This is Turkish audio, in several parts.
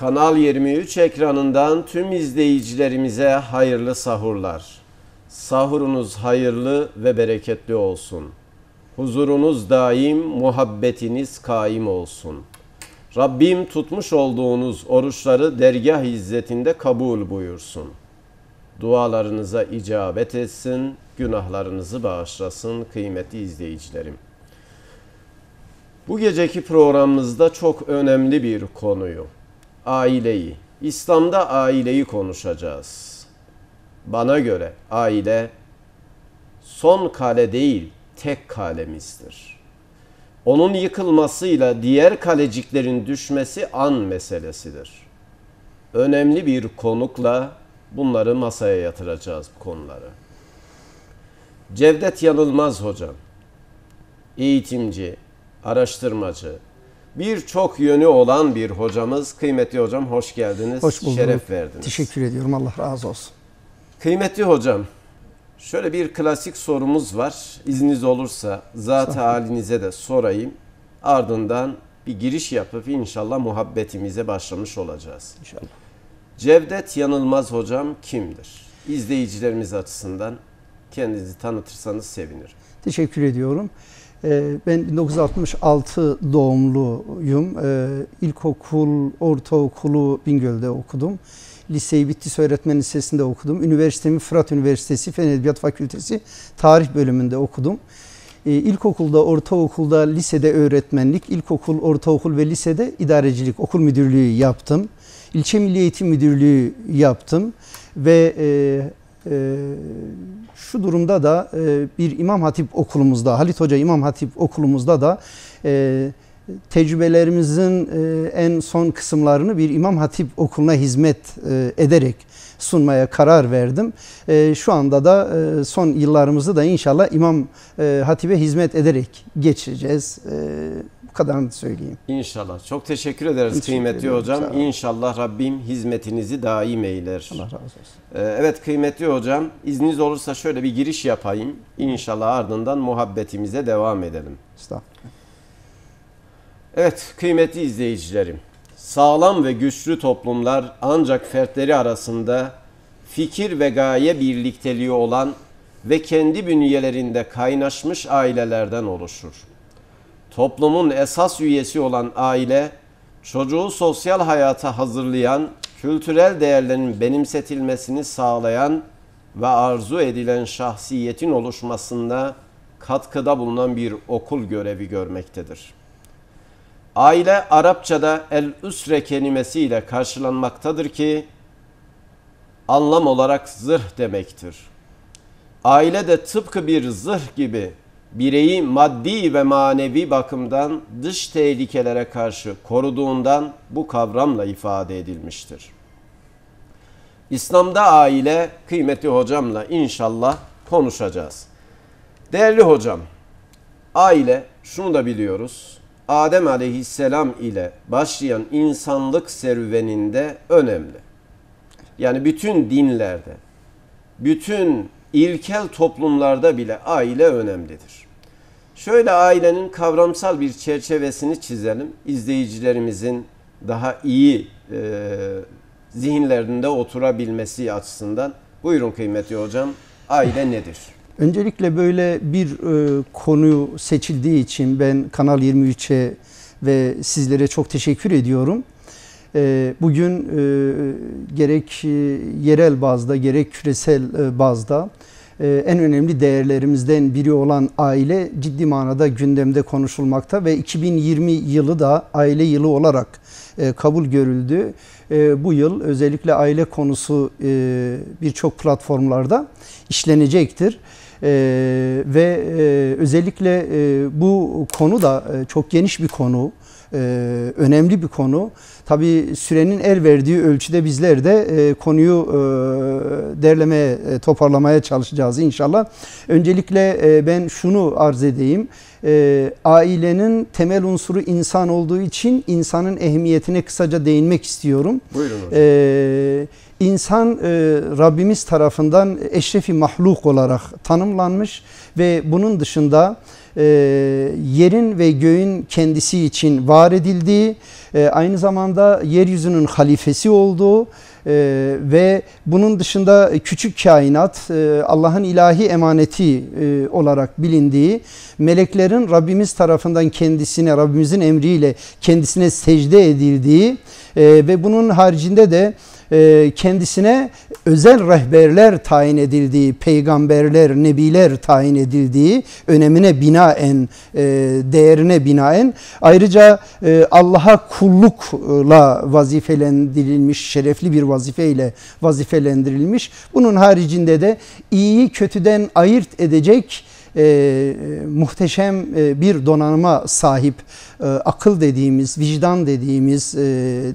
Kanal 23 ekranından tüm izleyicilerimize hayırlı sahurlar. Sahurunuz hayırlı ve bereketli olsun. Huzurunuz daim, muhabbetiniz kaim olsun. Rabbim tutmuş olduğunuz oruçları dergah izzetinde kabul buyursun. Dualarınıza icabet etsin, günahlarınızı bağışlasın kıymetli izleyicilerim. Bu geceki programımızda çok önemli bir konuyu aileyi, İslam'da aileyi konuşacağız. Bana göre aile son kale değil, tek kalemizdir. Onun yıkılmasıyla diğer kaleciklerin düşmesi an meselesidir. Önemli bir konukla bunları masaya yatıracağız bu konuları. Cevdet Yanılmaz hocam, eğitimci, araştırmacı, birçok yönü olan bir hocamız. Kıymetli hocam hoş geldiniz. Hoş bulduk. Şeref verdiniz. Teşekkür ediyorum. Allah razı olsun. Kıymetli hocam, şöyle bir klasik sorumuz var. İzniniz olursa zat halinize de sorayım. Ardından bir giriş yapıp inşallah muhabbetimize başlamış olacağız. İnşallah. Cevdet Yanılmaz hocam kimdir? İzleyicilerimiz açısından kendinizi tanıtırsanız sevinirim. Teşekkür ediyorum. Ee, ben 1966 doğumluyum. Ee, ilkokul, ortaokulu Bingöl'de okudum. Liseyi Bitlis Öğretmen Lisesi'nde okudum. Üniversitemi Fırat Üniversitesi Fen Edebiyat Fakültesi Tarih bölümünde okudum. Ee, ilkokulda, ortaokulda, lisede öğretmenlik, ilkokul, ortaokul ve lisede idarecilik, okul müdürlüğü yaptım. İlçe Milli Eğitim Müdürlüğü yaptım ve e, ee, şu durumda da e, bir İmam Hatip okulumuzda, Halit Hoca İmam Hatip okulumuzda da e, tecrübelerimizin e, en son kısımlarını bir İmam Hatip okuluna hizmet ederek sunmaya karar verdim. şu anda da son yıllarımızı da inşallah İmam e, Hatip'e hizmet ederek geçeceğiz kadarını söyleyeyim. İnşallah. Çok teşekkür ederiz Hiç kıymetli ederim. hocam. İnşallah Rabbim hizmetinizi daim eyler. Allah razı olsun. Ee, evet kıymetli hocam izniniz olursa şöyle bir giriş yapayım. İnşallah ardından muhabbetimize devam edelim. Estağfurullah. Evet kıymetli izleyicilerim. Sağlam ve güçlü toplumlar ancak fertleri arasında fikir ve gaye birlikteliği olan ve kendi bünyelerinde kaynaşmış ailelerden oluşur toplumun esas üyesi olan aile, çocuğu sosyal hayata hazırlayan, kültürel değerlerin benimsetilmesini sağlayan ve arzu edilen şahsiyetin oluşmasında katkıda bulunan bir okul görevi görmektedir. Aile Arapçada el-üsre kelimesiyle karşılanmaktadır ki anlam olarak zırh demektir. Aile de tıpkı bir zırh gibi bireyi maddi ve manevi bakımdan dış tehlikelere karşı koruduğundan bu kavramla ifade edilmiştir. İslam'da aile kıymeti hocamla inşallah konuşacağız. Değerli hocam, aile şunu da biliyoruz. Adem aleyhisselam ile başlayan insanlık serüveninde önemli. Yani bütün dinlerde, bütün ilkel toplumlarda bile aile önemlidir. Şöyle ailenin kavramsal bir çerçevesini çizelim. İzleyicilerimizin daha iyi e, zihinlerinde oturabilmesi açısından. Buyurun kıymetli hocam, aile nedir? Öncelikle böyle bir e, konu seçildiği için ben Kanal 23'e ve sizlere çok teşekkür ediyorum. Ee, bugün e, gerek e, yerel bazda gerek küresel e, bazda en önemli değerlerimizden biri olan aile ciddi manada gündemde konuşulmakta ve 2020 yılı da aile yılı olarak kabul görüldü. Bu yıl özellikle aile konusu birçok platformlarda işlenecektir. Ee, ve e, özellikle e, bu konu da e, çok geniş bir konu. E, önemli bir konu. Tabii sürenin el verdiği ölçüde bizler de e, konuyu e, derlemeye, e, toparlamaya çalışacağız inşallah. Öncelikle ben şunu arz edeyim. ailenin temel unsuru insan olduğu için insanın ehemmiyetine kısaca değinmek istiyorum. Buyurun hocam. İnsan Rabbimiz tarafından eşrefi mahluk olarak tanımlanmış ve bunun dışında e, yerin ve göğün kendisi için var edildiği, e, aynı zamanda yeryüzünün halifesi olduğu e, ve bunun dışında küçük kainat e, Allah'ın ilahi emaneti e, olarak bilindiği, meleklerin Rabbimiz tarafından kendisine, Rabbimizin emriyle kendisine secde edildiği e, ve bunun haricinde de e, kendisine özel rehberler tayin edildiği, peygamberler, nebiler tayin edildiği önemine binaen, e, değerine binaen ayrıca e, Allah'a kullukla vazifelendirilmiş, şerefli bir vazifeyle vazifelendirilmiş. Bunun haricinde de iyi kötüden ayırt edecek e, muhteşem e, bir donanıma sahip, e, akıl dediğimiz, vicdan dediğimiz e,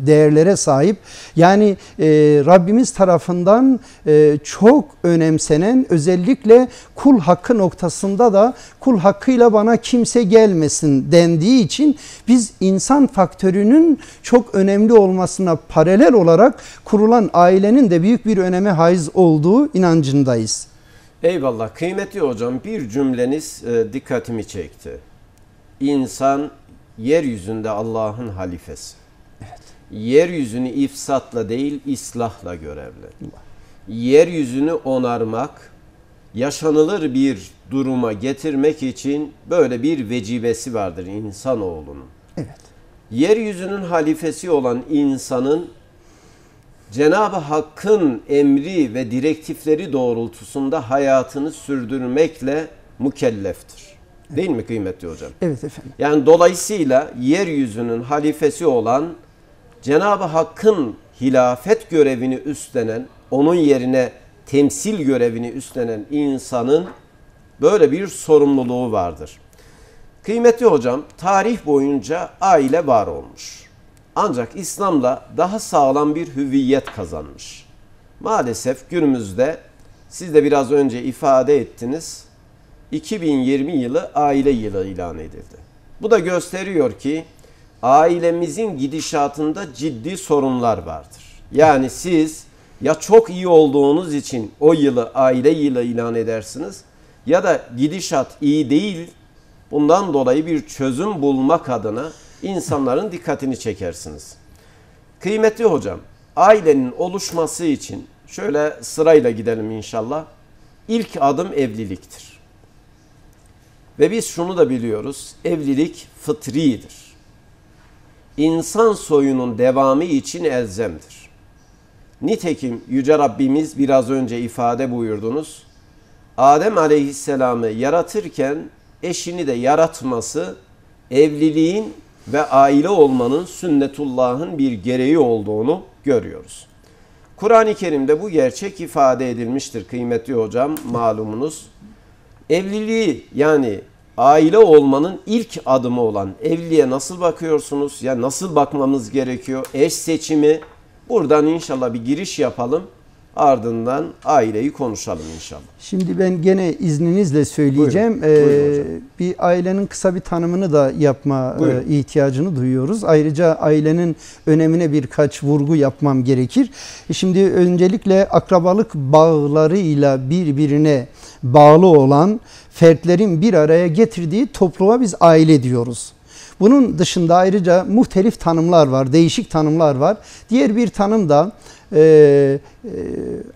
değerlere sahip. Yani e, Rabbimiz tarafından e, çok önemsenen özellikle kul hakkı noktasında da kul hakkıyla bana kimse gelmesin dendiği için biz insan faktörünün çok önemli olmasına paralel olarak kurulan ailenin de büyük bir öneme haiz olduğu inancındayız. Eyvallah. Kıymetli hocam bir cümleniz e, dikkatimi çekti. İnsan yeryüzünde Allah'ın halifesi. Evet. Yeryüzünü ifsatla değil islahla görevli. Allah. Yeryüzünü onarmak, yaşanılır bir duruma getirmek için böyle bir vecibesi vardır insanoğlunun. Evet. Yeryüzünün halifesi olan insanın Cenab-ı Hakk'ın emri ve direktifleri doğrultusunda hayatını sürdürmekle mükelleftir. Değil mi kıymetli hocam? Evet efendim. Yani dolayısıyla yeryüzünün halifesi olan Cenab-ı Hakk'ın hilafet görevini üstlenen, onun yerine temsil görevini üstlenen insanın böyle bir sorumluluğu vardır. Kıymetli hocam, tarih boyunca aile var olmuş. Ancak İslam'la daha sağlam bir hüviyet kazanmış. Maalesef günümüzde siz de biraz önce ifade ettiniz. 2020 yılı aile yılı ilan edildi. Bu da gösteriyor ki ailemizin gidişatında ciddi sorunlar vardır. Yani siz ya çok iyi olduğunuz için o yılı aile yılı ilan edersiniz ya da gidişat iyi değil. Bundan dolayı bir çözüm bulmak adına insanların dikkatini çekersiniz. Kıymetli hocam, ailenin oluşması için şöyle sırayla gidelim inşallah. İlk adım evliliktir. Ve biz şunu da biliyoruz. Evlilik fıtridir. İnsan soyunun devamı için elzemdir. Nitekim Yüce Rabbimiz biraz önce ifade buyurdunuz. Adem Aleyhisselam'ı yaratırken eşini de yaratması evliliğin ve aile olmanın sünnetullahın bir gereği olduğunu görüyoruz. Kur'an-ı Kerim'de bu gerçek ifade edilmiştir kıymetli hocam malumunuz. Evliliği yani aile olmanın ilk adımı olan evliliğe nasıl bakıyorsunuz? Ya nasıl bakmamız gerekiyor? Eş seçimi buradan inşallah bir giriş yapalım. Ardından aileyi konuşalım inşallah. Şimdi ben gene izninizle söyleyeceğim. Buyurun, buyurun ee, bir ailenin kısa bir tanımını da yapma e, buyurun. ihtiyacını duyuyoruz. Ayrıca ailenin önemine birkaç vurgu yapmam gerekir. Şimdi öncelikle akrabalık bağlarıyla birbirine bağlı olan fertlerin bir araya getirdiği topluma biz aile diyoruz. Bunun dışında ayrıca muhtelif tanımlar var, değişik tanımlar var. Diğer bir tanım da e, e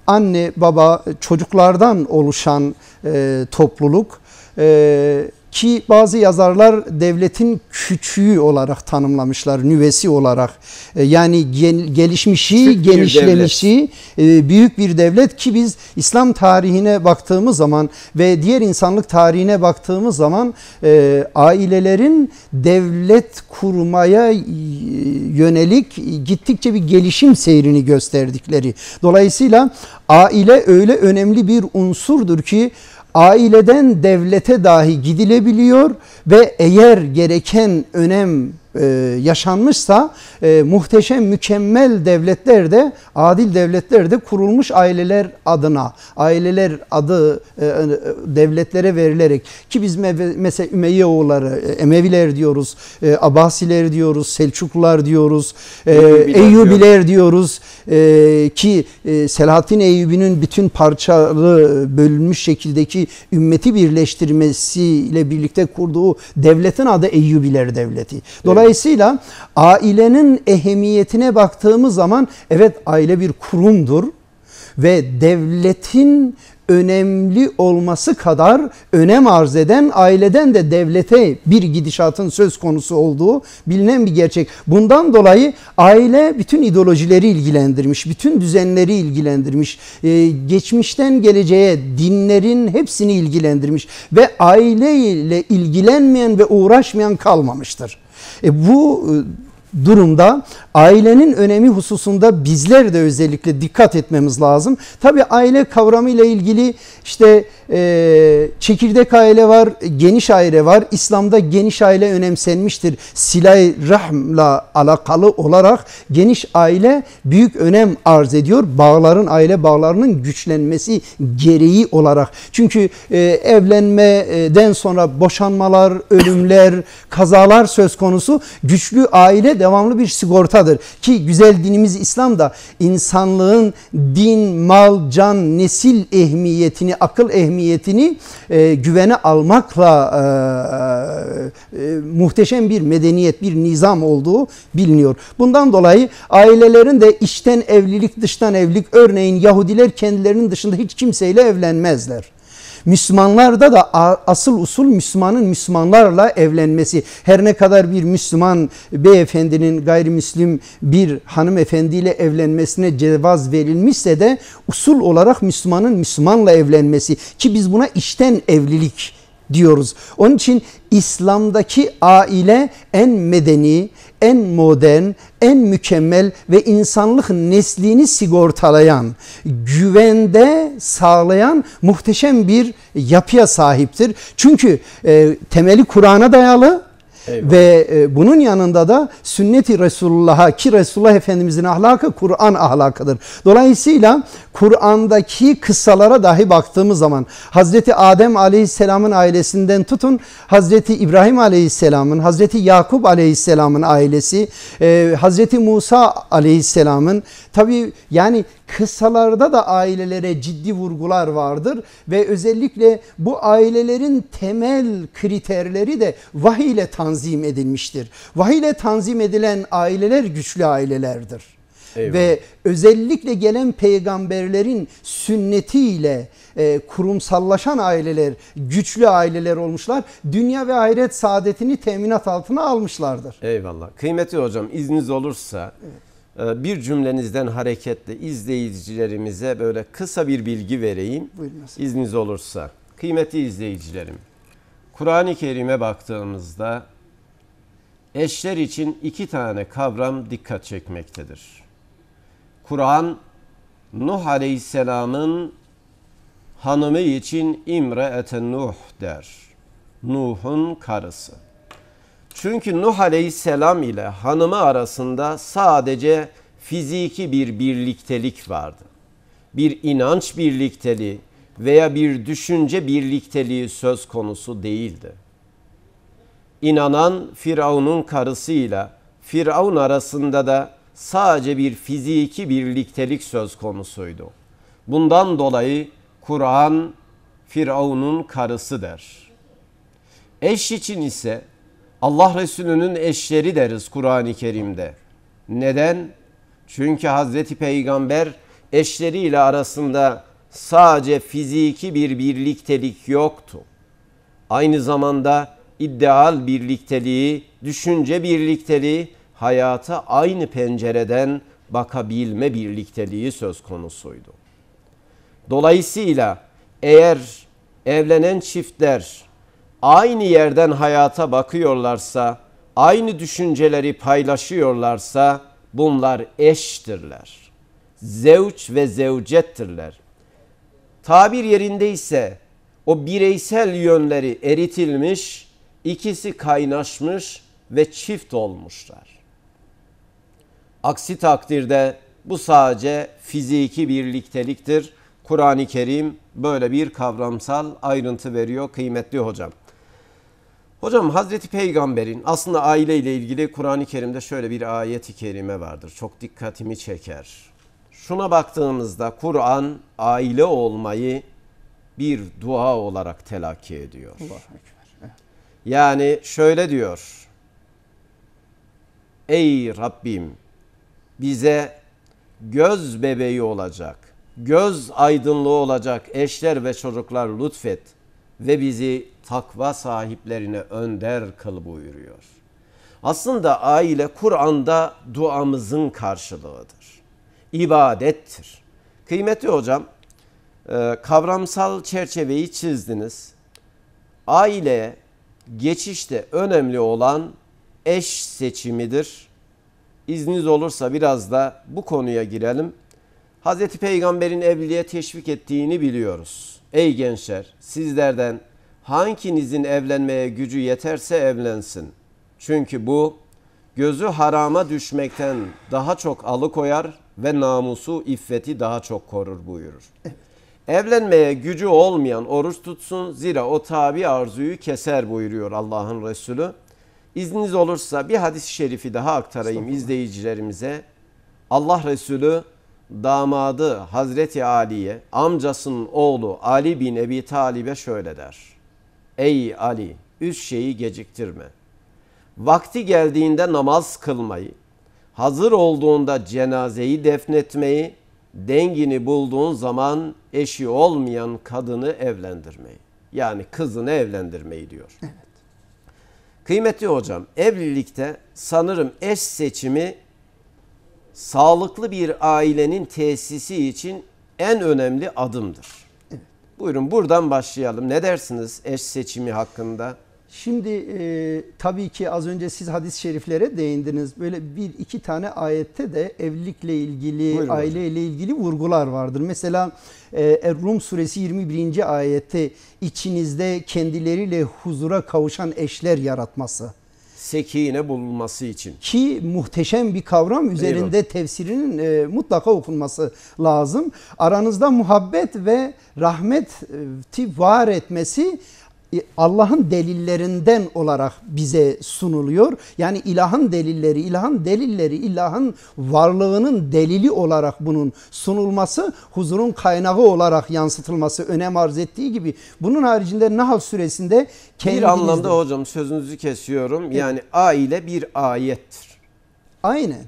anne baba çocuklardan oluşan e, topluluk e, ki bazı yazarlar devletin küçüğü olarak tanımlamışlar, nüvesi olarak. E, yani gelişmişi, Küçük genişlemişi e, büyük bir devlet ki biz İslam tarihine baktığımız zaman ve diğer insanlık tarihine baktığımız zaman e, ailelerin devlet kurmaya yönelik gittikçe bir gelişim seyrini gösterdikleri. Dolayısıyla aile öyle önemli bir unsurdur ki aileden devlete dahi gidilebiliyor ve eğer gereken önem e, yaşanmışsa e, muhteşem mükemmel devletler de adil devletler de kurulmuş aileler adına aileler adı e, e devletlere verilerek ki biz mesela Ümeyyeoğulları e, Emeviler diyoruz, e, Abbasiler diyoruz, Selçuklular diyoruz, e, Eyyubiler diyoruz e, ki e, Selahattin Eyyubi'nin bütün parçalı bölünmüş şekildeki ümmeti birleştirmesiyle birlikte kurduğu devletin adı Eyyubiler Devleti. Dolayısıyla Dolayısıyla ailenin ehemmiyetine baktığımız zaman evet aile bir kurumdur ve devletin önemli olması kadar önem arz eden aileden de devlete bir gidişatın söz konusu olduğu bilinen bir gerçek. Bundan dolayı aile bütün ideolojileri ilgilendirmiş, bütün düzenleri ilgilendirmiş, e, geçmişten geleceğe dinlerin hepsini ilgilendirmiş ve aileyle ilgilenmeyen ve uğraşmayan kalmamıştır. E bu e, durumda ailenin önemi hususunda bizler de özellikle dikkat etmemiz lazım. Tabii aile kavramı ile ilgili işte ee, çekirdek aile var, geniş aile var. İslam'da geniş aile önemsenmiştir. Silay rahmla alakalı olarak geniş aile büyük önem arz ediyor. Bağların, aile bağlarının güçlenmesi gereği olarak. Çünkü e, evlenmeden sonra boşanmalar, ölümler, kazalar söz konusu. Güçlü aile devamlı bir sigortadır. Ki güzel dinimiz İslam da insanlığın din, mal, can, nesil ehmiyetini, akıl ehmiyetini ehemmiyetini e, güvene almakla e, e, e, muhteşem bir medeniyet, bir nizam olduğu biliniyor. Bundan dolayı ailelerin de içten evlilik, dıştan evlilik örneğin Yahudiler kendilerinin dışında hiç kimseyle evlenmezler. Müslümanlarda da asıl usul Müslümanın Müslümanlarla evlenmesi. Her ne kadar bir Müslüman beyefendinin gayrimüslim bir hanımefendiyle evlenmesine cevaz verilmişse de usul olarak Müslümanın Müslümanla evlenmesi ki biz buna işten evlilik diyoruz. Onun için İslam'daki aile en medeni, en modern, en mükemmel ve insanlık neslini sigortalayan, güvende sağlayan muhteşem bir yapıya sahiptir. Çünkü e, temeli Kur'an'a dayalı, Eyvallah. Ve e, bunun yanında da sünneti Resulullah'a ki Resulullah Efendimizin ahlakı Kur'an ahlakıdır. Dolayısıyla Kur'an'daki kıssalara dahi baktığımız zaman Hazreti Adem Aleyhisselam'ın ailesinden tutun Hazreti İbrahim Aleyhisselam'ın, Hazreti Yakup Aleyhisselam'ın ailesi, e, Hazreti Musa Aleyhisselam'ın tabi yani kıssalarda da ailelere ciddi vurgular vardır ve özellikle bu ailelerin temel kriterleri de vahiy ile tanzim edilmiştir. Vahiy ile tanzim edilen aileler güçlü ailelerdir ve özellikle gelen peygamberlerin sünnetiyle e, kurumsallaşan aileler, güçlü aileler olmuşlar. Dünya ve ahiret saadetini teminat altına almışlardır. Eyvallah. Kıymetli hocam izniniz olursa e, bir cümlenizden hareketle izleyicilerimize böyle kısa bir bilgi vereyim. Buyurunuz. İzniniz olursa. Kıymetli izleyicilerim, Kur'an-ı Kerim'e baktığımızda eşler için iki tane kavram dikkat çekmektedir. Kur'an Nuh Aleyhisselam'ın hanımı için İmre eten Nuh der. Nuh'un karısı. Çünkü Nuh Aleyhisselam ile hanımı arasında sadece fiziki bir birliktelik vardı. Bir inanç birlikteliği veya bir düşünce birlikteliği söz konusu değildi. İnanan Firavun'un karısıyla Firavun arasında da sadece bir fiziki birliktelik söz konusuydu. Bundan dolayı Kur'an Firavun'un karısı der. Eş için ise Allah Resulü'nün eşleri deriz Kur'an-ı Kerim'de. Neden? Çünkü Hazreti Peygamber eşleriyle arasında sadece fiziki bir birliktelik yoktu. Aynı zamanda ideal birlikteliği, düşünce birlikteliği hayata aynı pencereden bakabilme birlikteliği söz konusuydu. Dolayısıyla eğer evlenen çiftler aynı yerden hayata bakıyorlarsa, aynı düşünceleri paylaşıyorlarsa bunlar eştirler. Zevç ve zevcettirler. Tabir yerinde ise o bireysel yönleri eritilmiş, ikisi kaynaşmış ve çift olmuşlar. Aksi takdirde bu sadece fiziki birlikteliktir. Kur'an-ı Kerim böyle bir kavramsal ayrıntı veriyor kıymetli hocam. Hocam Hazreti Peygamber'in aslında aile ile ilgili Kur'an-ı Kerim'de şöyle bir ayet-i kerime vardır. Çok dikkatimi çeker. Şuna baktığımızda Kur'an aile olmayı bir dua olarak telakki ediyor. Yani şöyle diyor. Ey Rabbim bize göz bebeği olacak, göz aydınlığı olacak eşler ve çocuklar lütfet ve bizi takva sahiplerine önder kıl buyuruyor. Aslında aile Kur'an'da duamızın karşılığıdır. İbadettir. Kıymetli hocam, e, kavramsal çerçeveyi çizdiniz. Aile geçişte önemli olan eş seçimidir İzniniz olursa biraz da bu konuya girelim. Hazreti Peygamber'in evliliğe teşvik ettiğini biliyoruz. Ey gençler sizlerden hanginizin evlenmeye gücü yeterse evlensin. Çünkü bu gözü harama düşmekten daha çok alıkoyar ve namusu, iffeti daha çok korur buyurur. Evlenmeye gücü olmayan oruç tutsun zira o tabi arzuyu keser buyuruyor Allah'ın Resulü. İzniniz olursa bir hadis-i şerifi daha aktarayım izleyicilerimize. Allah Resulü damadı Hazreti Ali'ye amcasının oğlu Ali bin Ebi Talib'e şöyle der. Ey Ali üç şeyi geciktirme. Vakti geldiğinde namaz kılmayı, hazır olduğunda cenazeyi defnetmeyi, dengini bulduğun zaman eşi olmayan kadını evlendirmeyi. Yani kızını evlendirmeyi diyor. Evet. Kıymetli hocam evlilikte sanırım eş seçimi sağlıklı bir ailenin tesisi için en önemli adımdır. Evet. Buyurun buradan başlayalım. Ne dersiniz eş seçimi hakkında? Şimdi e, tabii ki az önce siz hadis-i şeriflere değindiniz. Böyle bir iki tane ayette de evlilikle ilgili, Buyurun aileyle hocam. ilgili vurgular vardır. Mesela e, Rum suresi 21. ayette içinizde kendileriyle huzura kavuşan eşler yaratması sekine bulunması için. Ki muhteşem bir kavram üzerinde Eyvallah. tefsirinin e, mutlaka okunması lazım. Aranızda muhabbet ve rahmeti var etmesi e, Allah'ın delillerinden olarak bize sunuluyor. Yani ilahın delilleri, ilahın delilleri, ilahın varlığının delili olarak bunun sunulması, huzurun kaynağı olarak yansıtılması önem arz ettiği gibi. Bunun haricinde Nahl suresinde kendinizde... Bir anlamda hocam sözünüzü kesiyorum. Yani Yani aile bir ayettir. Aynen.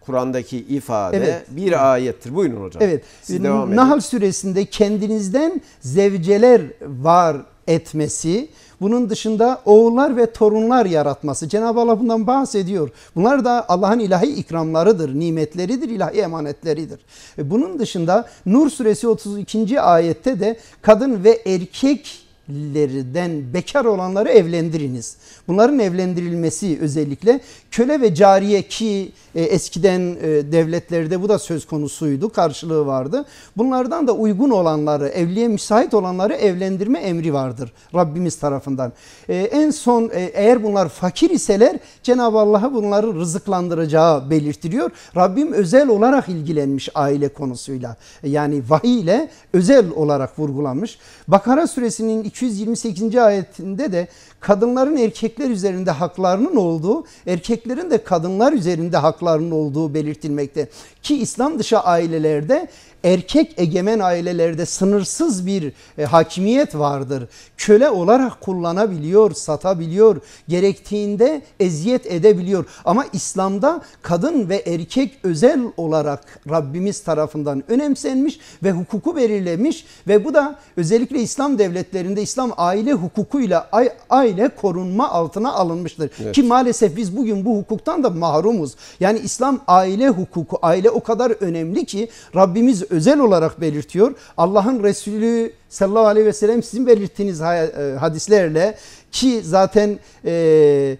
Kur'an'daki ifade evet. bir ayettir. Buyurun hocam. Evet. Siz devam edin. Nahl suresinde kendinizden zevceler var etmesi, bunun dışında oğullar ve torunlar yaratması. Cenab-ı Allah bundan bahsediyor. Bunlar da Allah'ın ilahi ikramlarıdır, nimetleridir, ilahi emanetleridir. E, bunun dışında Nur suresi 32. ayette de kadın ve erkek lerden bekar olanları evlendiriniz. Bunların evlendirilmesi özellikle köle ve cariye ki e, eskiden e, devletlerde bu da söz konusuydu, karşılığı vardı. Bunlardan da uygun olanları, evliye müsait olanları evlendirme emri vardır Rabbimiz tarafından. E, en son eğer bunlar fakir iseler Cenab-ı Allah'a bunları rızıklandıracağı belirtiliyor. Rabbim özel olarak ilgilenmiş aile konusuyla. Yani vahiy ile özel olarak vurgulanmış. Bakara suresinin 228. ayetinde de kadınların erkekler üzerinde haklarının olduğu, erkeklerin de kadınlar üzerinde haklarının olduğu belirtilmekte. Ki İslam dışı ailelerde erkek egemen ailelerde sınırsız bir e, hakimiyet vardır. Köle olarak kullanabiliyor, satabiliyor, gerektiğinde eziyet edebiliyor. Ama İslam'da kadın ve erkek özel olarak Rabbimiz tarafından önemsenmiş ve hukuku belirlemiş ve bu da özellikle İslam devletlerinde İslam aile hukukuyla aile korunma altına alınmıştır. Evet. Ki maalesef biz bugün bu hukuktan da mahrumuz. Yani İslam aile hukuku, aile o kadar önemli ki Rabbimiz özel olarak belirtiyor. Allah'ın Resulü sallallahu aleyhi ve sellem sizin belirttiğiniz e, hadislerle ki zaten e,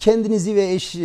kendinizi ve eş, e,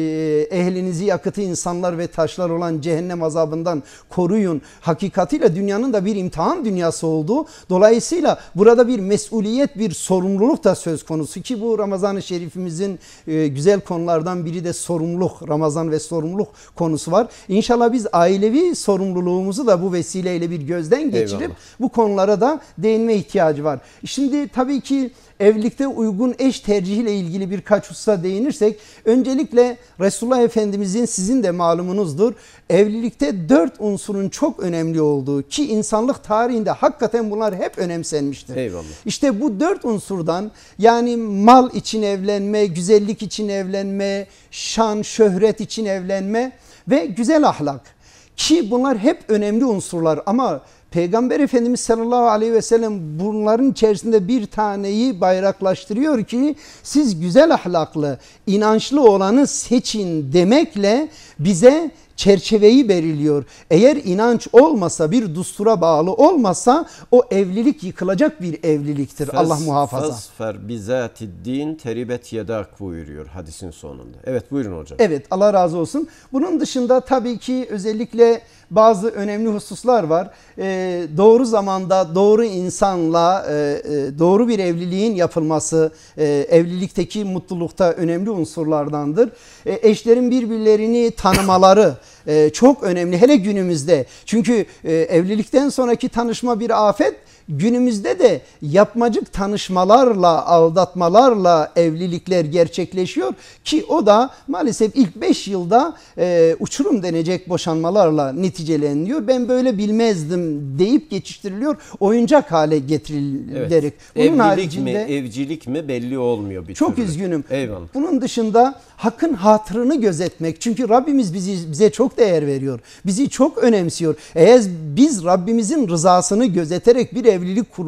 ehlinizi yakıtı insanlar ve taşlar olan cehennem azabından koruyun. Hakikatiyle dünyanın da bir imtihan dünyası olduğu. Dolayısıyla burada bir mesuliyet, bir sorumluluk da söz konusu ki bu Ramazan-ı Şerifimizin e, güzel konulardan biri de sorumluluk. Ramazan ve sorumluluk konusu var. İnşallah biz ailevi sorumluluğumuzu da bu vesileyle bir gözden geçirip Eyvallah. bu konulara da değinme ihtiyacı var. Şimdi tabii ki evlilikte uygun eş tercihiyle ilgili birkaç hususa değinirsek öncelikle Resulullah Efendimizin sizin de malumunuzdur evlilikte dört unsurun çok önemli olduğu ki insanlık tarihinde hakikaten bunlar hep önemsenmiştir. Eyvallah. İşte bu dört unsurdan yani mal için evlenme, güzellik için evlenme, şan, şöhret için evlenme ve güzel ahlak ki bunlar hep önemli unsurlar ama Peygamber Efendimiz sallallahu aleyhi ve sellem bunların içerisinde bir taneyi bayraklaştırıyor ki siz güzel ahlaklı, inançlı olanı seçin demekle bize çerçeveyi belirliyor. Eğer inanç olmasa bir dustura bağlı olmasa o evlilik yıkılacak bir evliliktir. Fes, Allah muhafaza. Fasfer bizati din teribet yedak buyuruyor hadisin sonunda. Evet buyurun hocam. Evet Allah razı olsun. Bunun dışında tabii ki özellikle bazı önemli hususlar var. E, doğru zamanda doğru insanla e, e, doğru bir evliliğin yapılması e, evlilikteki mutlulukta önemli unsurlardandır. E, eşlerin birbirlerini tanımaları e, çok önemli hele günümüzde. Çünkü e, evlilikten sonraki tanışma bir afet Günümüzde de yapmacık tanışmalarla, aldatmalarla evlilikler gerçekleşiyor ki o da maalesef ilk 5 yılda e, uçurum denecek boşanmalarla neticeleniyor. Ben böyle bilmezdim deyip geçiştiriliyor. Oyuncak hale getirilerek. Evet. evlilik haricinde, mi, evcilik mi belli olmuyor bir Çok türlü. üzgünüm. Eyvallah. Bunun dışında hakkın hatırını gözetmek. Çünkü Rabbimiz bizi, bize çok değer veriyor. Bizi çok önemsiyor. Eğer biz Rabbimizin rızasını gözeterek bir evlilik kur,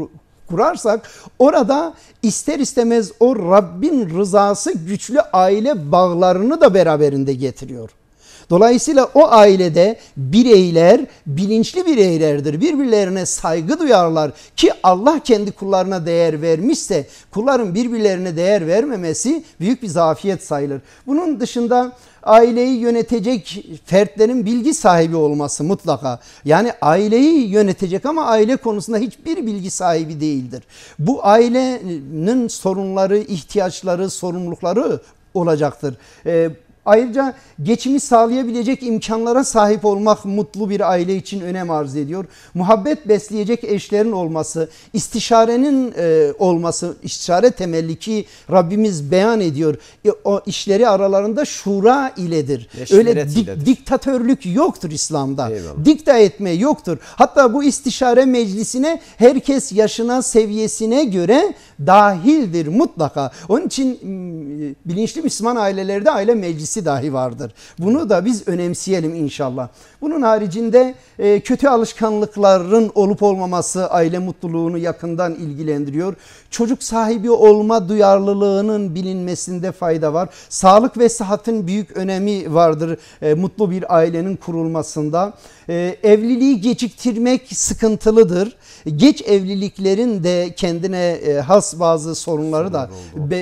kurarsak orada ister istemez o Rabbin rızası güçlü aile bağlarını da beraberinde getiriyor. Dolayısıyla o ailede bireyler bilinçli bireylerdir. Birbirlerine saygı duyarlar ki Allah kendi kullarına değer vermişse kulların birbirlerine değer vermemesi büyük bir zafiyet sayılır. Bunun dışında aileyi yönetecek fertlerin bilgi sahibi olması mutlaka. Yani aileyi yönetecek ama aile konusunda hiçbir bilgi sahibi değildir. Bu ailenin sorunları, ihtiyaçları, sorumlulukları olacaktır. E, Ayrıca geçimi sağlayabilecek imkanlara sahip olmak mutlu bir aile için önem arz ediyor. Muhabbet besleyecek eşlerin olması, istişarenin e, olması, istişare temelli ki Rabbimiz beyan ediyor. E, o işleri aralarında şura iledir. Eşmiret Öyle dik, iledir. diktatörlük yoktur İslam'da. Eyvallah. Dikta etme yoktur. Hatta bu istişare meclisine herkes yaşına, seviyesine göre dahildir mutlaka. Onun için mm, bilinçli Müslüman ailelerde aile meclisi etkisi dahi vardır. Bunu da biz önemseyelim inşallah. Bunun haricinde e, kötü alışkanlıkların olup olmaması aile mutluluğunu yakından ilgilendiriyor. Çocuk sahibi olma duyarlılığının bilinmesinde fayda var. Sağlık ve sıhhatin büyük önemi vardır e, mutlu bir ailenin kurulmasında. E, evliliği geciktirmek sıkıntılıdır. Geç evliliklerin de kendine has bazı sorunları da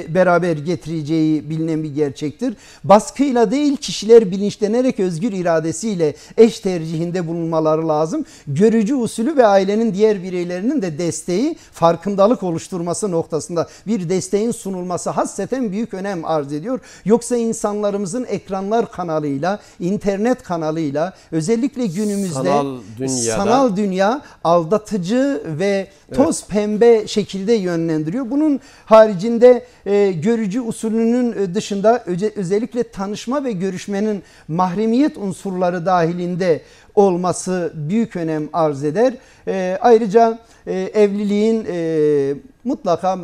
beraber getireceği bilinen bir gerçektir. Baskı mantığıyla değil kişiler bilinçlenerek özgür iradesiyle eş tercihinde bulunmaları lazım. Görücü usulü ve ailenin diğer bireylerinin de desteği farkındalık oluşturması noktasında bir desteğin sunulması hasreten büyük önem arz ediyor. Yoksa insanlarımızın ekranlar kanalıyla, internet kanalıyla özellikle günümüzde sanal, dünyada. sanal dünya aldatıcı ve toz evet. pembe şekilde yönlendiriyor. Bunun haricinde e, görücü usulünün e, dışında özellikle tanı tanışma ve görüşmenin mahremiyet unsurları dahilinde olması büyük önem arz eder. E, ayrıca e, evliliğin e, mutlaka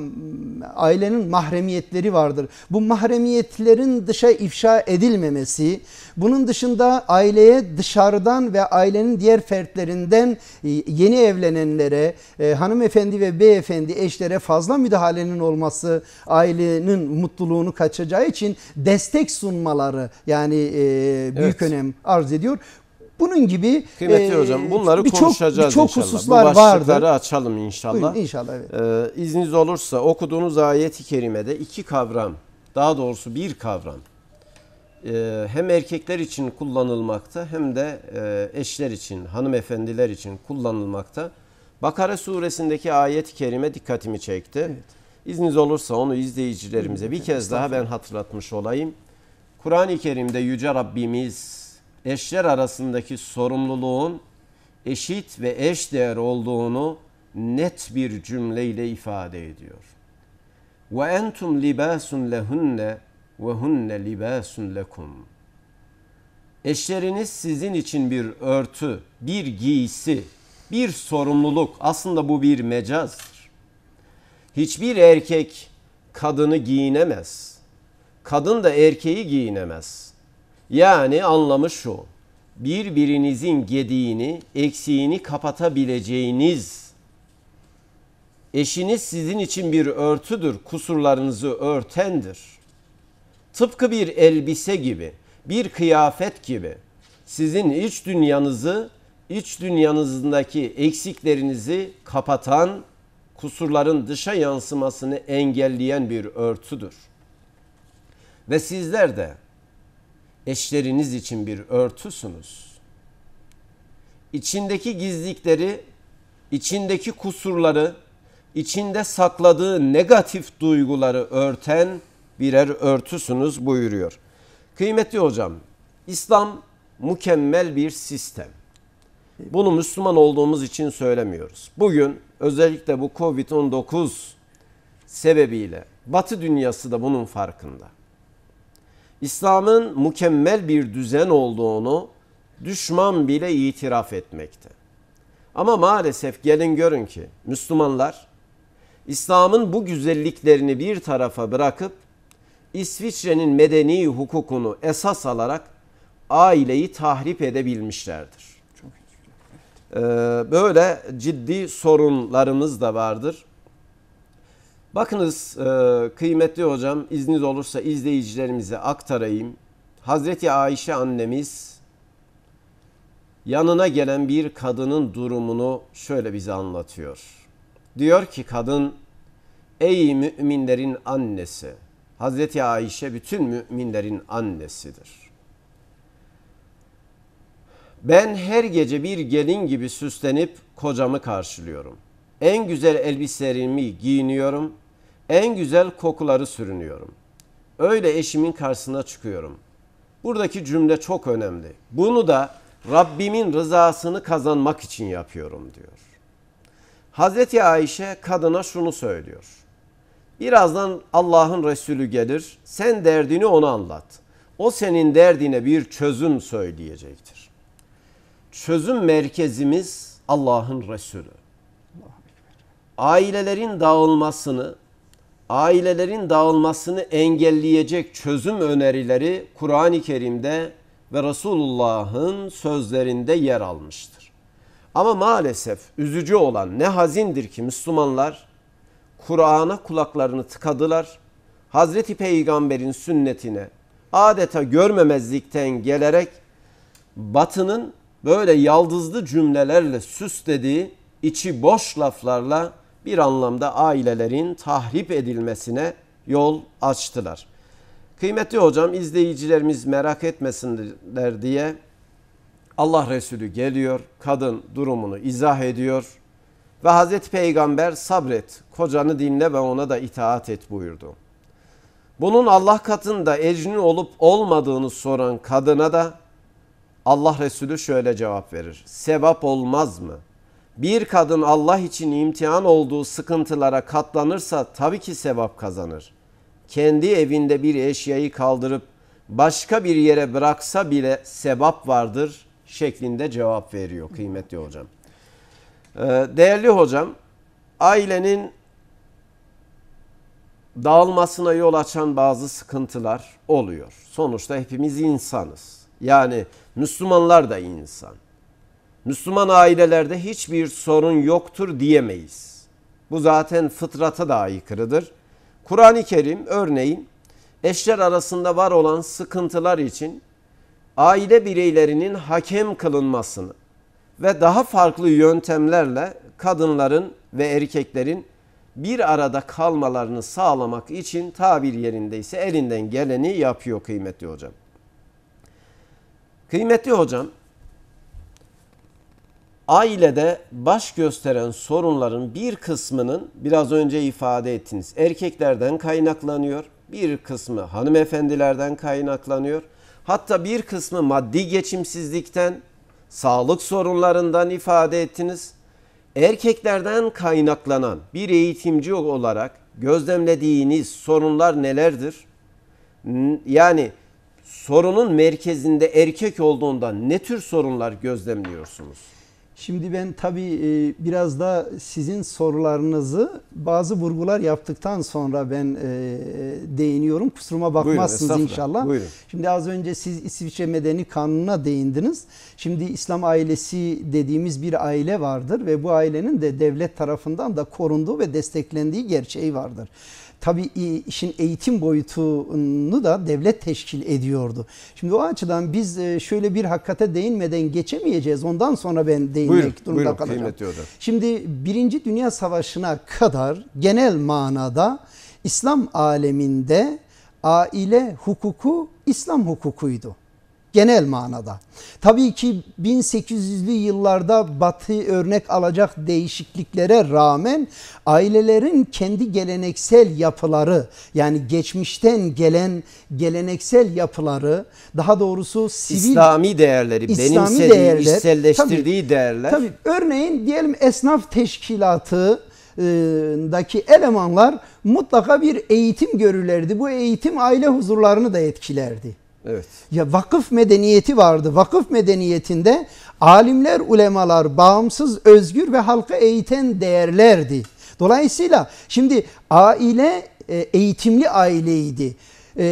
ailenin mahremiyetleri vardır. Bu mahremiyetlerin dışa ifşa edilmemesi, bunun dışında aileye dışarıdan ve ailenin diğer fertlerinden e, yeni evlenenlere, e, hanımefendi ve beyefendi eşlere fazla müdahalenin olması ailenin mutluluğunu kaçacağı için destek sunmaları yani e, büyük evet. önem arz ediyor. Bunun gibi kıymetli e, hocam bunları bir konuşacağız bir çok inşallah. Bu başlıkları vardı. açalım inşallah. Buyurun, inşallah evet. Ee, izniniz olursa okuduğunuz ayet-i kerimede iki kavram, daha doğrusu bir kavram e, hem erkekler için kullanılmakta hem de e, eşler için, hanımefendiler için kullanılmakta. Bakara suresindeki ayet-i kerime dikkatimi çekti. Evet. İzniniz olursa onu izleyicilerimize bir kez daha ben hatırlatmış olayım. Kur'an-ı Kerim'de Yüce Rabbimiz eşler arasındaki sorumluluğun eşit ve eş değer olduğunu net bir cümleyle ifade ediyor. Ve entum libasun lehunne ve hunne libasun lekum. Eşleriniz sizin için bir örtü, bir giysi, bir sorumluluk. Aslında bu bir mecazdır. Hiçbir erkek kadını giyinemez. Kadın da erkeği giyinemez.'' Yani anlamı şu. Birbirinizin gediğini, eksiğini kapatabileceğiniz eşiniz sizin için bir örtüdür, kusurlarınızı örtendir. Tıpkı bir elbise gibi, bir kıyafet gibi sizin iç dünyanızı, iç dünyanızdaki eksiklerinizi kapatan, kusurların dışa yansımasını engelleyen bir örtüdür. Ve sizler de eşleriniz için bir örtüsünüz. İçindeki gizlikleri, içindeki kusurları, içinde sakladığı negatif duyguları örten birer örtüsünüz buyuruyor. Kıymetli hocam, İslam mükemmel bir sistem. Bunu Müslüman olduğumuz için söylemiyoruz. Bugün özellikle bu Covid-19 sebebiyle Batı dünyası da bunun farkında. İslam'ın mükemmel bir düzen olduğunu düşman bile itiraf etmekte. Ama maalesef gelin görün ki Müslümanlar İslam'ın bu güzelliklerini bir tarafa bırakıp İsviçre'nin medeni hukukunu esas alarak aileyi tahrip edebilmişlerdir. Çok ee, böyle ciddi sorunlarımız da vardır. Bakınız e, kıymetli hocam izniniz olursa izleyicilerimize aktarayım. Hazreti Ayşe annemiz yanına gelen bir kadının durumunu şöyle bize anlatıyor. Diyor ki kadın ey müminlerin annesi. Hazreti Ayşe bütün müminlerin annesidir. Ben her gece bir gelin gibi süslenip kocamı karşılıyorum.'' En güzel elbiselerimi giyiniyorum. En güzel kokuları sürünüyorum. Öyle eşimin karşısına çıkıyorum. Buradaki cümle çok önemli. Bunu da Rabbimin rızasını kazanmak için yapıyorum diyor. Hazreti Ayşe kadına şunu söylüyor. Birazdan Allah'ın Resulü gelir. Sen derdini ona anlat. O senin derdine bir çözüm söyleyecektir. Çözüm merkezimiz Allah'ın Resulü ailelerin dağılmasını, ailelerin dağılmasını engelleyecek çözüm önerileri Kur'an-ı Kerim'de ve Resulullah'ın sözlerinde yer almıştır. Ama maalesef üzücü olan ne hazindir ki Müslümanlar Kur'an'a kulaklarını tıkadılar. Hazreti Peygamber'in sünnetine adeta görmemezlikten gelerek batının böyle yaldızlı cümlelerle süslediği içi boş laflarla bir anlamda ailelerin tahrip edilmesine yol açtılar. Kıymetli hocam izleyicilerimiz merak etmesinler diye Allah Resulü geliyor, kadın durumunu izah ediyor ve Hazreti Peygamber sabret, kocanı dinle ve ona da itaat et buyurdu. Bunun Allah katında ecrin olup olmadığını soran kadına da Allah Resulü şöyle cevap verir. Sevap olmaz mı? bir kadın Allah için imtihan olduğu sıkıntılara katlanırsa tabii ki sevap kazanır. Kendi evinde bir eşyayı kaldırıp başka bir yere bıraksa bile sevap vardır şeklinde cevap veriyor kıymetli hocam. Ee, değerli hocam, ailenin dağılmasına yol açan bazı sıkıntılar oluyor. Sonuçta hepimiz insanız. Yani Müslümanlar da insan. Müslüman ailelerde hiçbir sorun yoktur diyemeyiz. Bu zaten fıtrata da aykırıdır. Kur'an-ı Kerim örneğin eşler arasında var olan sıkıntılar için aile bireylerinin hakem kılınmasını ve daha farklı yöntemlerle kadınların ve erkeklerin bir arada kalmalarını sağlamak için tabir yerindeyse elinden geleni yapıyor kıymetli hocam. Kıymetli hocam ailede baş gösteren sorunların bir kısmının biraz önce ifade ettiniz erkeklerden kaynaklanıyor, bir kısmı hanımefendilerden kaynaklanıyor. Hatta bir kısmı maddi geçimsizlikten, sağlık sorunlarından ifade ettiniz. Erkeklerden kaynaklanan bir eğitimci olarak gözlemlediğiniz sorunlar nelerdir? Yani sorunun merkezinde erkek olduğunda ne tür sorunlar gözlemliyorsunuz? Şimdi ben tabii e, biraz da sizin sorularınızı bazı vurgular yaptıktan sonra ben e, e, değiniyorum. Kusuruma bakmazsınız Buyurun, inşallah. Buyurun. Şimdi az önce siz İsviçre Medeni Kanunu'na değindiniz. Şimdi İslam ailesi dediğimiz bir aile vardır ve bu ailenin de devlet tarafından da korunduğu ve desteklendiği gerçeği vardır tabii işin eğitim boyutunu da devlet teşkil ediyordu. Şimdi o açıdan biz e, şöyle bir hakikate değinmeden geçemeyeceğiz. Ondan sonra ben değinmek buyurun, durumunda buyurun, kalacağım. Şimdi Birinci Dünya Savaşı'na kadar genel manada İslam aleminde aile hukuku İslam hukukuydu genel manada. Tabii ki 1800'lü yıllarda batı örnek alacak değişikliklere rağmen ailelerin kendi geleneksel yapıları yani geçmişten gelen geleneksel yapıları daha doğrusu sivil İslami değerleri İslami benimsediği, değerler, içselleştirdiği tabii, değerler. Tabii örneğin diyelim esnaf teşkilatı e, daki elemanlar mutlaka bir eğitim görürlerdi. Bu eğitim aile huzurlarını da etkilerdi. Evet. Ya vakıf medeniyeti vardı. Vakıf medeniyetinde alimler, ulemalar bağımsız, özgür ve halka eğiten değerlerdi. Dolayısıyla şimdi aile e, eğitimli aileydi. Ee,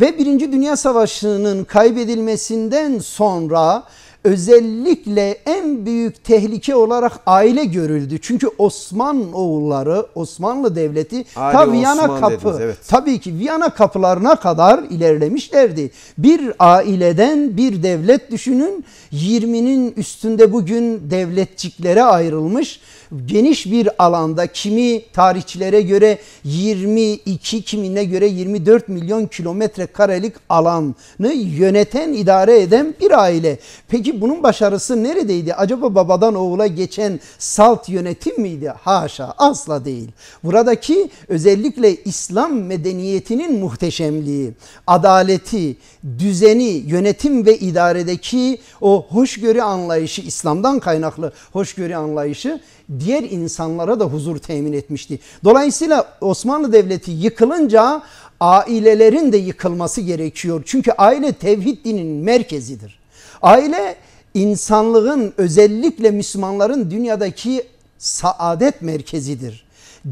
ve Birinci Dünya Savaşı'nın kaybedilmesinden sonra özellikle en büyük tehlike olarak aile görüldü. Çünkü Osman oğulları, Osmanlı Devleti Aile ta Viyana Osman kapı, dediniz, evet. tabii ki Viyana kapılarına kadar ilerlemişlerdi. Bir aileden bir devlet düşünün, 20'nin üstünde bugün devletçiklere ayrılmış geniş bir alanda kimi tarihçilere göre 22 kimine göre 24 milyon kilometre karelik alanı yöneten idare eden bir aile. Peki bunun başarısı neredeydi? Acaba babadan oğula geçen salt yönetim miydi? Haşa asla değil. Buradaki özellikle İslam medeniyetinin muhteşemliği, adaleti, düzeni, yönetim ve idaredeki o hoşgörü anlayışı İslam'dan kaynaklı hoşgörü anlayışı diğer insanlara da huzur temin etmişti. Dolayısıyla Osmanlı Devleti yıkılınca ailelerin de yıkılması gerekiyor. Çünkü aile tevhid dininin merkezidir. Aile insanlığın özellikle Müslümanların dünyadaki saadet merkezidir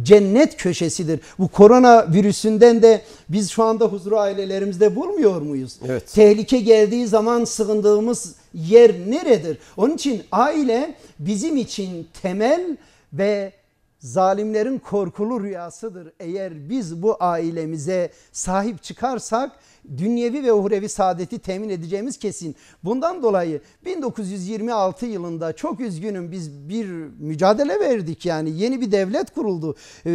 cennet köşesidir. Bu korona virüsünden de biz şu anda huzuru ailelerimizde bulmuyor muyuz? Evet. Tehlike geldiği zaman sığındığımız yer neredir? Onun için aile bizim için temel ve zalimlerin korkulu rüyasıdır. Eğer biz bu ailemize sahip çıkarsak dünyevi ve uhrevi saadeti temin edeceğimiz kesin. Bundan dolayı 1926 yılında çok üzgünüm biz bir mücadele verdik yani yeni bir devlet kuruldu. Ee,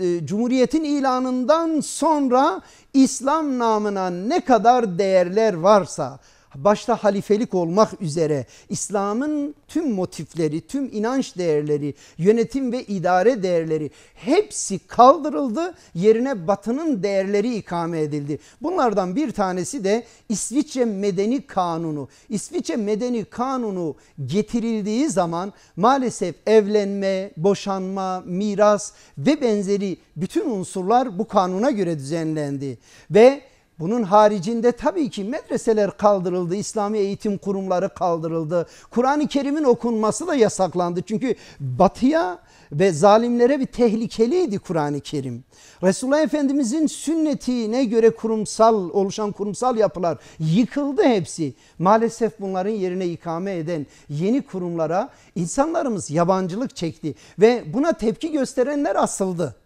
e, Cumhuriyetin ilanından sonra İslam namına ne kadar değerler varsa başta halifelik olmak üzere İslam'ın tüm motifleri, tüm inanç değerleri, yönetim ve idare değerleri hepsi kaldırıldı. Yerine batının değerleri ikame edildi. Bunlardan bir tanesi de İsviçre Medeni Kanunu. İsviçre Medeni Kanunu getirildiği zaman maalesef evlenme, boşanma, miras ve benzeri bütün unsurlar bu kanuna göre düzenlendi. Ve bunun haricinde tabii ki medreseler kaldırıldı, İslami eğitim kurumları kaldırıldı. Kur'an-ı Kerim'in okunması da yasaklandı. Çünkü batıya ve zalimlere bir tehlikeliydi Kur'an-ı Kerim. Resulullah Efendimizin sünnetine göre kurumsal oluşan kurumsal yapılar yıkıldı hepsi. Maalesef bunların yerine ikame eden yeni kurumlara insanlarımız yabancılık çekti ve buna tepki gösterenler asıldı.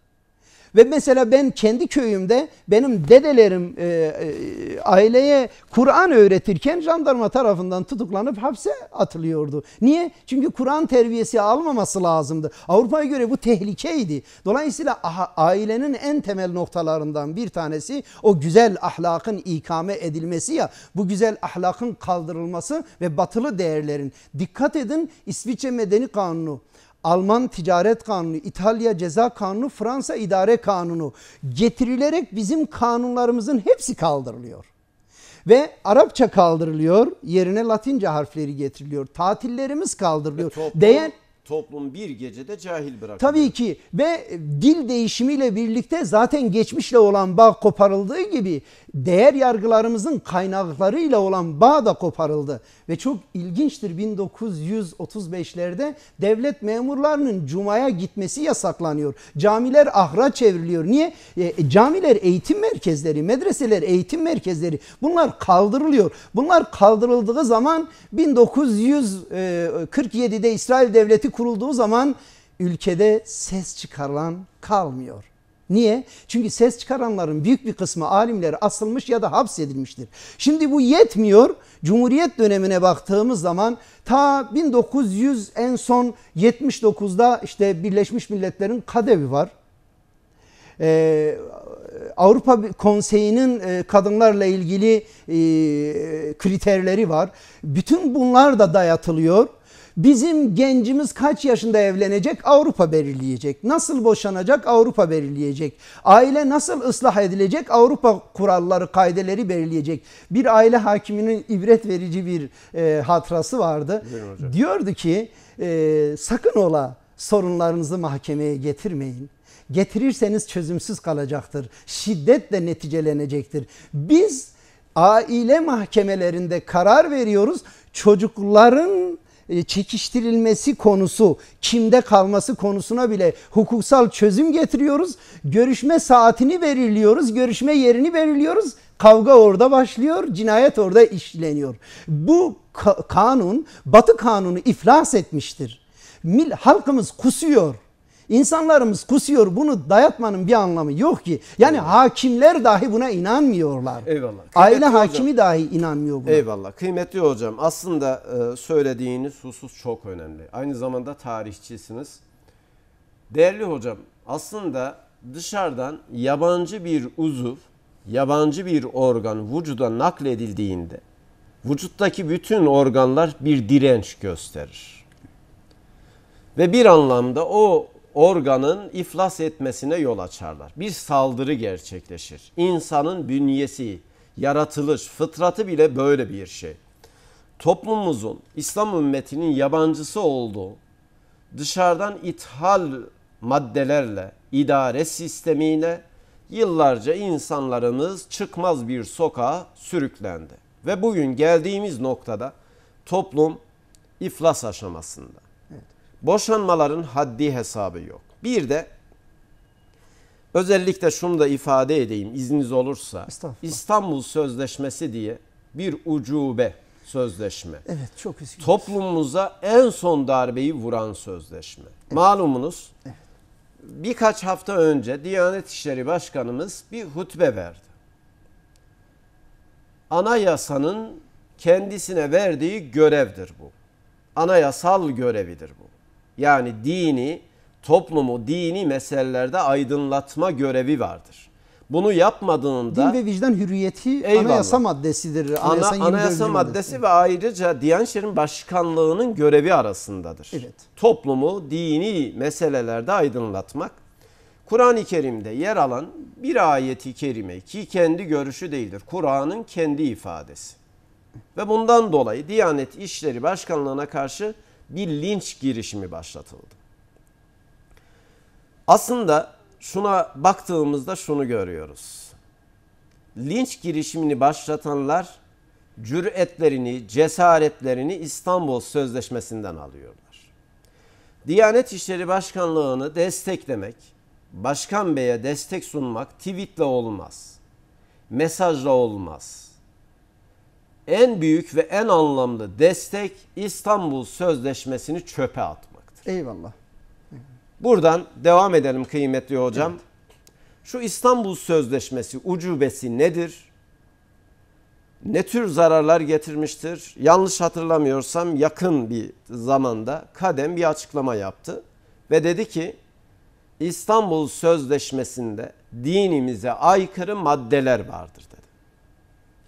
Ve mesela ben kendi köyümde benim dedelerim e, e, aileye Kur'an öğretirken jandarma tarafından tutuklanıp hapse atılıyordu. Niye? Çünkü Kur'an terbiyesi almaması lazımdı. Avrupa'ya göre bu tehlikeydi. Dolayısıyla ailenin en temel noktalarından bir tanesi o güzel ahlakın ikame edilmesi ya. Bu güzel ahlakın kaldırılması ve batılı değerlerin. Dikkat edin İsviçre Medeni Kanunu Alman Ticaret Kanunu, İtalya Ceza Kanunu, Fransa İdare Kanunu getirilerek bizim kanunlarımızın hepsi kaldırılıyor. Ve Arapça kaldırılıyor, yerine Latince harfleri getiriliyor. Tatillerimiz kaldırılıyor. toplum, Değer toplum bir gecede cahil bırakılıyor. Tabii ki ve dil değişimiyle birlikte zaten geçmişle olan bağ koparıldığı gibi değer yargılarımızın kaynaklarıyla olan bağ da koparıldı. Ve çok ilginçtir 1935'lerde devlet memurlarının cumaya gitmesi yasaklanıyor. Camiler ahra çevriliyor. Niye? E, e, camiler eğitim merkezleri, medreseler eğitim merkezleri. Bunlar kaldırılıyor. Bunlar kaldırıldığı zaman 1947'de e, İsrail devleti kurulduğu zaman ülkede ses çıkarılan kalmıyor. Niye? Çünkü ses çıkaranların büyük bir kısmı alimleri asılmış ya da hapsedilmiştir. Şimdi bu yetmiyor. Cumhuriyet dönemine baktığımız zaman ta 1900 en son 79'da işte Birleşmiş Milletler'in kadevi var. Ee, Avrupa Konseyi'nin e, kadınlarla ilgili e, kriterleri var. Bütün bunlar da dayatılıyor. Bizim gencimiz kaç yaşında evlenecek? Avrupa belirleyecek. Nasıl boşanacak? Avrupa belirleyecek. Aile nasıl ıslah edilecek? Avrupa kuralları, kaideleri belirleyecek. Bir aile hakiminin ibret verici bir e, hatırası vardı. Diyordu ki e, sakın ola sorunlarınızı mahkemeye getirmeyin getirirseniz çözümsüz kalacaktır. Şiddetle neticelenecektir. Biz aile mahkemelerinde karar veriyoruz. Çocukların e, çekiştirilmesi konusu, kimde kalması konusuna bile hukuksal çözüm getiriyoruz. Görüşme saatini belirliyoruz, görüşme yerini belirliyoruz. Kavga orada başlıyor, cinayet orada işleniyor. Bu kanun, Batı kanunu iflas etmiştir. Mil, halkımız kusuyor. İnsanlarımız kusuyor bunu dayatmanın bir anlamı yok ki. Yani Eyvallah. hakimler dahi buna inanmıyorlar. Eyvallah. Kıymetli Aile hocam. hakimi dahi inanmıyor buna. Eyvallah. Kıymetli hocam aslında e, söylediğiniz husus çok önemli. Aynı zamanda tarihçisiniz. Değerli hocam aslında dışarıdan yabancı bir uzuv, yabancı bir organ vücuda nakledildiğinde vücuttaki bütün organlar bir direnç gösterir. Ve bir anlamda o organın iflas etmesine yol açarlar. Bir saldırı gerçekleşir. İnsanın bünyesi, yaratılış, fıtratı bile böyle bir şey. Toplumumuzun, İslam ümmetinin yabancısı olduğu, dışarıdan ithal maddelerle, idare sistemiyle yıllarca insanlarımız çıkmaz bir sokağa sürüklendi. Ve bugün geldiğimiz noktada toplum iflas aşamasında boşanmaların haddi hesabı yok. Bir de özellikle şunu da ifade edeyim izniniz olursa. İstanbul Sözleşmesi diye bir ucube sözleşme. Evet çok üzgünüz. Toplumumuza en son darbeyi vuran sözleşme. Evet. Malumunuz evet. birkaç hafta önce Diyanet İşleri Başkanımız bir hutbe verdi. Anayasanın kendisine verdiği görevdir bu. Anayasal görevidir bu. Yani dini, toplumu dini meselelerde aydınlatma görevi vardır. Bunu yapmadığında... Din ve vicdan hürriyeti eyvallah. anayasa maddesidir. Anayasa, Ana, anayasa maddesi ve ayrıca Diyanet İşleri'nin başkanlığının görevi arasındadır. Evet. Toplumu dini meselelerde aydınlatmak. Kur'an-ı Kerim'de yer alan bir ayeti kerime ki kendi görüşü değildir. Kur'an'ın kendi ifadesi. Ve bundan dolayı Diyanet İşleri Başkanlığı'na karşı bir linç girişimi başlatıldı. Aslında şuna baktığımızda şunu görüyoruz. Linç girişimini başlatanlar cüretlerini, cesaretlerini İstanbul Sözleşmesi'nden alıyorlar. Diyanet İşleri Başkanlığı'nı desteklemek, Başkan Bey'e destek sunmak tweetle olmaz. Mesajla olmaz en büyük ve en anlamlı destek İstanbul Sözleşmesi'ni çöpe atmaktır. Eyvallah. Buradan devam edelim kıymetli hocam. Evet. Şu İstanbul Sözleşmesi ucubesi nedir? Ne tür zararlar getirmiştir? Yanlış hatırlamıyorsam yakın bir zamanda Kadem bir açıklama yaptı ve dedi ki İstanbul Sözleşmesi'nde dinimize aykırı maddeler vardır dedi.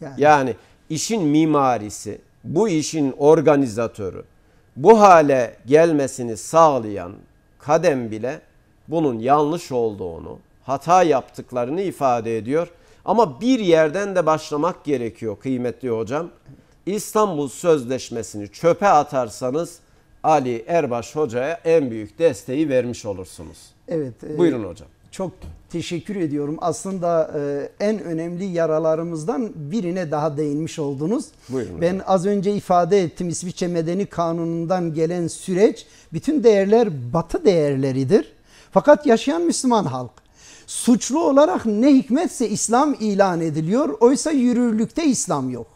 Yani, yani işin mimarisi, bu işin organizatörü, bu hale gelmesini sağlayan kadem bile bunun yanlış olduğunu, hata yaptıklarını ifade ediyor. Ama bir yerden de başlamak gerekiyor kıymetli hocam. İstanbul Sözleşmesi'ni çöpe atarsanız Ali Erbaş Hoca'ya en büyük desteği vermiş olursunuz. Evet. E, Buyurun hocam. Çok teşekkür ediyorum. Aslında e, en önemli yaralarımızdan birine daha değinmiş oldunuz. Buyurun. Ben az önce ifade ettim İsviçre Medeni Kanunu'ndan gelen süreç bütün değerler batı değerleridir. Fakat yaşayan Müslüman halk suçlu olarak ne hikmetse İslam ilan ediliyor. Oysa yürürlükte İslam yok.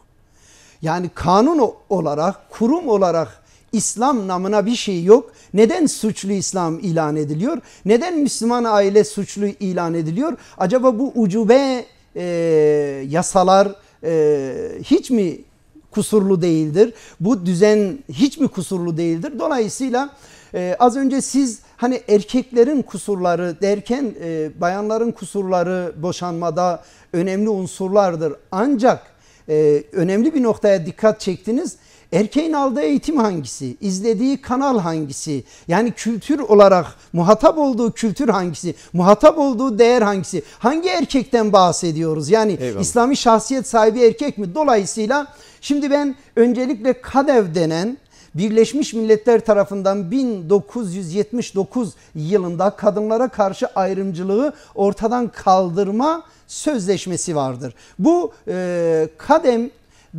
Yani kanun olarak, kurum olarak İslam namına bir şey yok. Neden suçlu İslam ilan ediliyor? Neden Müslüman aile suçlu ilan ediliyor? Acaba bu ucube e, yasalar e, hiç mi kusurlu değildir? Bu düzen hiç mi kusurlu değildir? Dolayısıyla e, az önce siz hani erkeklerin kusurları derken e, bayanların kusurları boşanmada önemli unsurlardır. Ancak e, önemli bir noktaya dikkat çektiniz. Erkeğin aldığı eğitim hangisi? İzlediği kanal hangisi? Yani kültür olarak muhatap olduğu kültür hangisi? Muhatap olduğu değer hangisi? Hangi erkekten bahsediyoruz? Yani Eyvallah. İslami şahsiyet sahibi erkek mi? Dolayısıyla şimdi ben öncelikle Kadev denen Birleşmiş Milletler tarafından 1979 yılında kadınlara karşı ayrımcılığı ortadan kaldırma sözleşmesi vardır. Bu e, kadem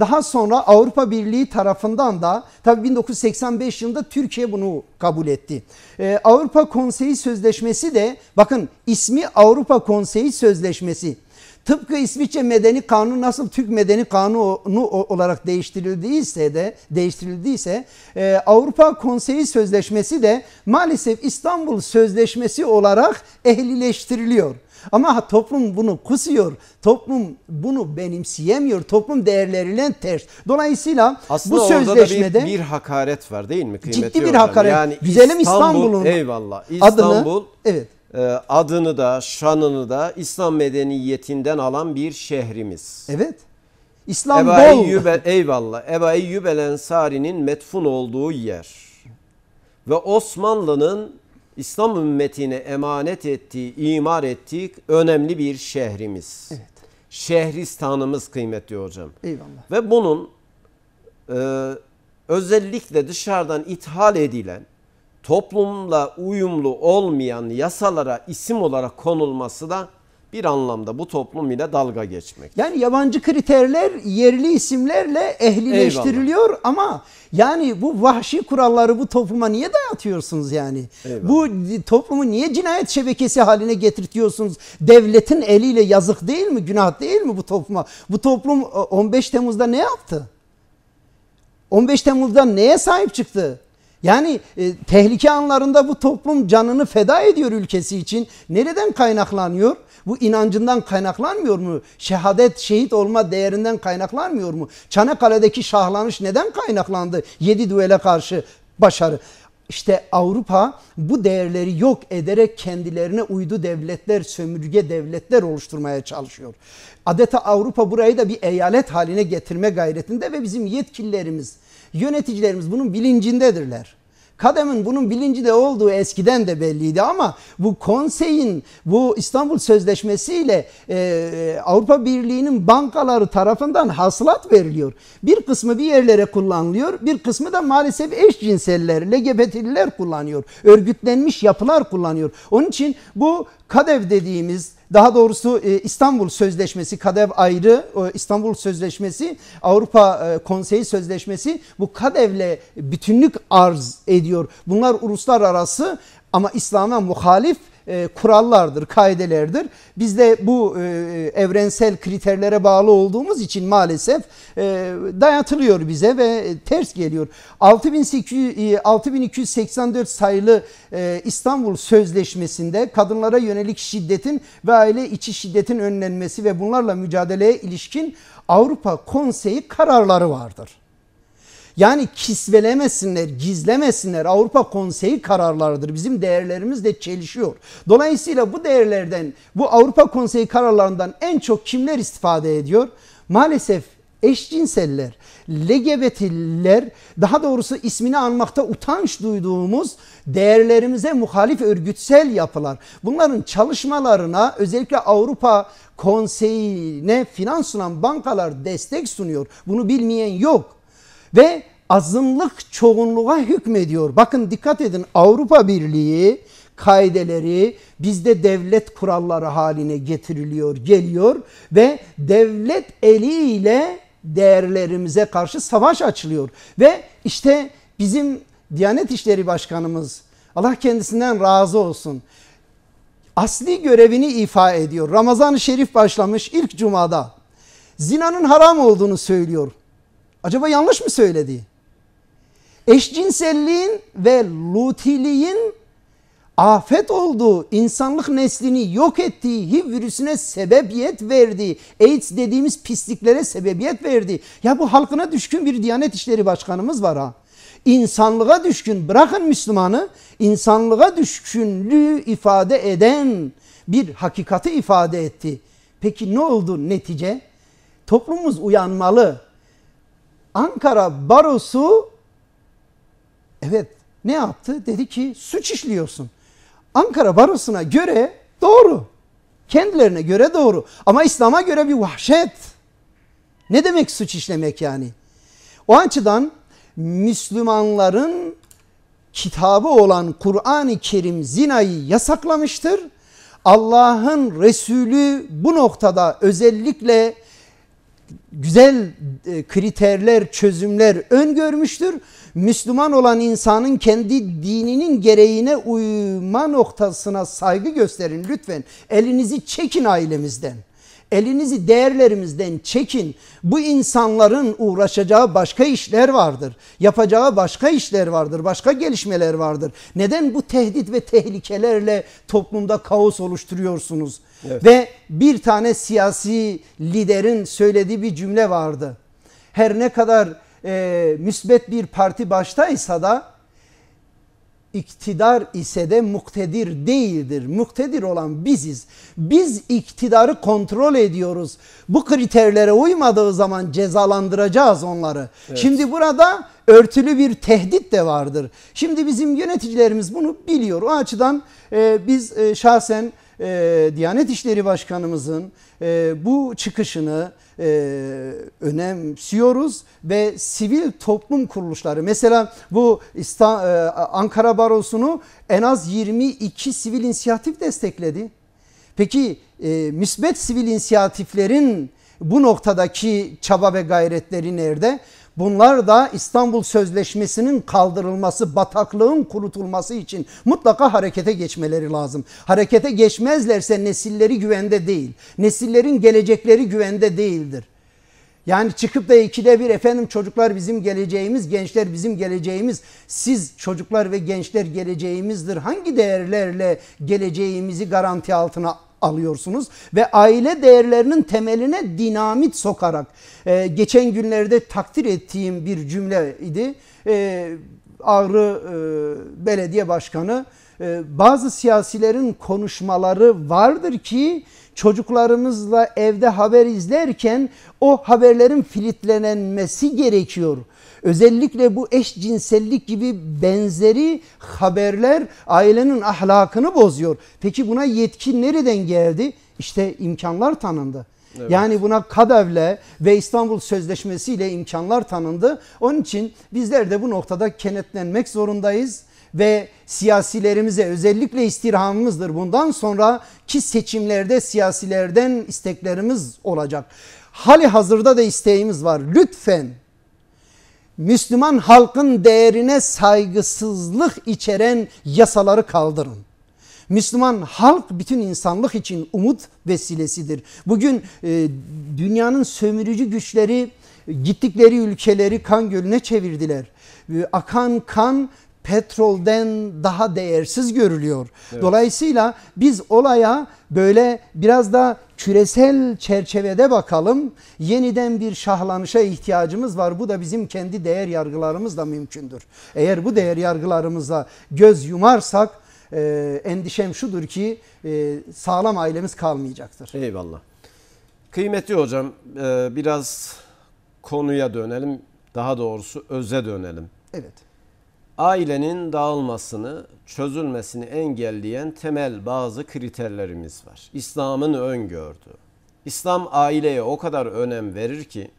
daha sonra Avrupa Birliği tarafından da tabii 1985 yılında Türkiye bunu kabul etti. Ee, Avrupa Konseyi Sözleşmesi de bakın ismi Avrupa Konseyi Sözleşmesi. Tıpkı İsviçre Medeni Kanunu nasıl Türk Medeni Kanunu olarak değiştirildiyse de değiştirildiyse e, Avrupa Konseyi Sözleşmesi de maalesef İstanbul Sözleşmesi olarak ehlileştiriliyor. Ama toplum bunu kusuyor. Toplum bunu benimseyemiyor. Toplum değerleriyle ters. Dolayısıyla Aslında bu sözleşmede bir, bir hakaret var değil mi? Kıymetli ciddi bir hocam. hakaret. Yani Güzelim İstanbul'un İstanbul, eyvallah. İstanbul adını, evet. E, adını da şanını da İslam medeniyetinden alan bir şehrimiz. Evet. İstanbul. Eba Eyyub, eyvallah. Eba Eyyub el Ensari'nin metfun olduğu yer. Ve Osmanlı'nın İslam ümmetine emanet ettiği, imar ettiği önemli bir şehrimiz. Evet. Şehristanımız kıymetli hocam. Eyvallah. Ve bunun e, özellikle dışarıdan ithal edilen, toplumla uyumlu olmayan yasalara isim olarak konulması da bir anlamda bu toplum ile dalga geçmek. Yani yabancı kriterler yerli isimlerle ehlileştiriliyor Eyvallah. ama yani bu vahşi kuralları bu topluma niye dayatıyorsunuz yani? Eyvallah. Bu toplumu niye cinayet şebekesi haline getirtiyorsunuz? Devletin eliyle yazık değil mi? Günah değil mi bu topluma? Bu toplum 15 e, Temmuz'da ne yaptı? 15 Temmuz'da neye sahip çıktı? Yani e, tehlike anlarında bu toplum canını feda ediyor ülkesi için. Nereden kaynaklanıyor? Bu inancından kaynaklanmıyor mu? Şehadet, şehit olma değerinden kaynaklanmıyor mu? Çanakkale'deki şahlanış neden kaynaklandı? Yedi düele karşı başarı. İşte Avrupa bu değerleri yok ederek kendilerine uydu devletler, sömürge devletler oluşturmaya çalışıyor. Adeta Avrupa burayı da bir eyalet haline getirme gayretinde ve bizim yetkililerimiz Yöneticilerimiz bunun bilincindedirler. Kadem'in bunun bilinci de olduğu eskiden de belliydi ama bu konseyin bu İstanbul Sözleşmesi ile e, Avrupa Birliği'nin bankaları tarafından hasılat veriliyor. Bir kısmı bir yerlere kullanılıyor bir kısmı da maalesef eşcinseller, LGBT'liler kullanıyor. Örgütlenmiş yapılar kullanıyor. Onun için bu Kadev dediğimiz daha doğrusu e, İstanbul Sözleşmesi, KADEV ayrı e, İstanbul Sözleşmesi, Avrupa e, Konseyi Sözleşmesi bu KADEV'le bütünlük arz ediyor. Bunlar uluslar arası ama İslam'a muhalif e, kurallardır, kaidelerdir. Biz de bu e, e, evrensel kriterlere bağlı olduğumuz için maalesef e, dayatılıyor bize ve e, ters geliyor. 6284 e, sayılı e, İstanbul Sözleşmesi'nde kadınlara yönelik şiddetin ve aile içi şiddetin önlenmesi ve bunlarla mücadeleye ilişkin Avrupa Konseyi kararları vardır. Yani kisvelemesinler, gizlemesinler. Avrupa Konseyi kararlarıdır. Bizim değerlerimiz de çelişiyor. Dolayısıyla bu değerlerden, bu Avrupa Konseyi kararlarından en çok kimler istifade ediyor? Maalesef eşcinseller, LGBT'liler daha doğrusu ismini anmakta utanç duyduğumuz değerlerimize muhalif örgütsel yapılar. Bunların çalışmalarına özellikle Avrupa Konseyi'ne finans sunan bankalar destek sunuyor. Bunu bilmeyen yok ve azınlık çoğunluğa hükmediyor. Bakın dikkat edin Avrupa Birliği kaideleri bizde devlet kuralları haline getiriliyor, geliyor ve devlet eliyle değerlerimize karşı savaş açılıyor. Ve işte bizim Diyanet İşleri Başkanımız Allah kendisinden razı olsun. Asli görevini ifa ediyor. Ramazan-ı Şerif başlamış ilk cumada. Zinanın haram olduğunu söylüyor. Acaba yanlış mı söyledi? Eşcinselliğin ve lutiliğin afet olduğu, insanlık neslini yok ettiği, HIV virüsüne sebebiyet verdiği, AIDS dediğimiz pisliklere sebebiyet verdiği. Ya bu halkına düşkün bir Diyanet İşleri Başkanımız var ha. İnsanlığa düşkün, bırakın Müslümanı, insanlığa düşkünlüğü ifade eden bir hakikati ifade etti. Peki ne oldu netice? Toplumumuz uyanmalı. Ankara Barosu evet ne yaptı? Dedi ki suç işliyorsun. Ankara Barosu'na göre doğru. Kendilerine göre doğru. Ama İslam'a göre bir vahşet. Ne demek suç işlemek yani? O açıdan Müslümanların kitabı olan Kur'an-ı Kerim zinayı yasaklamıştır. Allah'ın Resulü bu noktada özellikle güzel e, kriterler, çözümler öngörmüştür. Müslüman olan insanın kendi dininin gereğine uyma noktasına saygı gösterin lütfen. Elinizi çekin ailemizden. Elinizi değerlerimizden çekin. Bu insanların uğraşacağı başka işler vardır. Yapacağı başka işler vardır. Başka gelişmeler vardır. Neden bu tehdit ve tehlikelerle toplumda kaos oluşturuyorsunuz? Evet. Ve bir tane siyasi liderin söylediği bir cümle vardı. Her ne kadar e, müsbet bir parti baştaysa da iktidar ise de muktedir değildir. Muktedir olan biziz. Biz iktidarı kontrol ediyoruz. Bu kriterlere uymadığı zaman cezalandıracağız onları. Evet. Şimdi burada örtülü bir tehdit de vardır. Şimdi bizim yöneticilerimiz bunu biliyor. O açıdan e, biz e, şahsen e, Diyanet İşleri Başkanımızın e, bu çıkışını e, önemsiyoruz ve sivil toplum kuruluşları mesela bu İsta, e, Ankara Barosu'nu en az 22 sivil inisiyatif destekledi. Peki e, müsbet sivil inisiyatiflerin bu noktadaki çaba ve gayretleri nerede? Bunlar da İstanbul Sözleşmesi'nin kaldırılması, bataklığın kurutulması için mutlaka harekete geçmeleri lazım. Harekete geçmezlerse nesilleri güvende değil. Nesillerin gelecekleri güvende değildir. Yani çıkıp da ikide bir efendim çocuklar bizim geleceğimiz, gençler bizim geleceğimiz, siz çocuklar ve gençler geleceğimizdir. Hangi değerlerle geleceğimizi garanti altına alıyorsunuz ve aile değerlerinin temeline dinamit sokarak e, geçen günlerde takdir ettiğim bir cümle idi. E, Ağrı e, Belediye Başkanı e, bazı siyasilerin konuşmaları vardır ki çocuklarımızla evde haber izlerken o haberlerin filitlenmesi gerekiyor.'' Özellikle bu eşcinsellik gibi benzeri haberler ailenin ahlakını bozuyor. Peki buna yetki nereden geldi? İşte imkanlar tanındı. Evet. Yani buna kadevle ve İstanbul Sözleşmesi ile imkanlar tanındı. Onun için bizler de bu noktada kenetlenmek zorundayız ve siyasilerimize özellikle istirhamımızdır bundan sonraki seçimlerde siyasilerden isteklerimiz olacak. Hali hazırda da isteğimiz var. Lütfen Müslüman halkın değerine saygısızlık içeren yasaları kaldırın. Müslüman halk bütün insanlık için umut vesilesidir. Bugün e, dünyanın sömürücü güçleri e, gittikleri ülkeleri kan gölüne çevirdiler. E, akan kan petrolden daha değersiz görülüyor. Evet. Dolayısıyla biz olaya böyle biraz da küresel çerçevede bakalım yeniden bir şahlanışa ihtiyacımız var. Bu da bizim kendi değer yargılarımızla mümkündür. Eğer bu değer yargılarımızla göz yumarsak e, endişem şudur ki e, sağlam ailemiz kalmayacaktır. Eyvallah. Kıymetli hocam e, biraz konuya dönelim. Daha doğrusu öze dönelim. Evet ailenin dağılmasını, çözülmesini engelleyen temel bazı kriterlerimiz var. İslam'ın öngördü. İslam aileye o kadar önem verir ki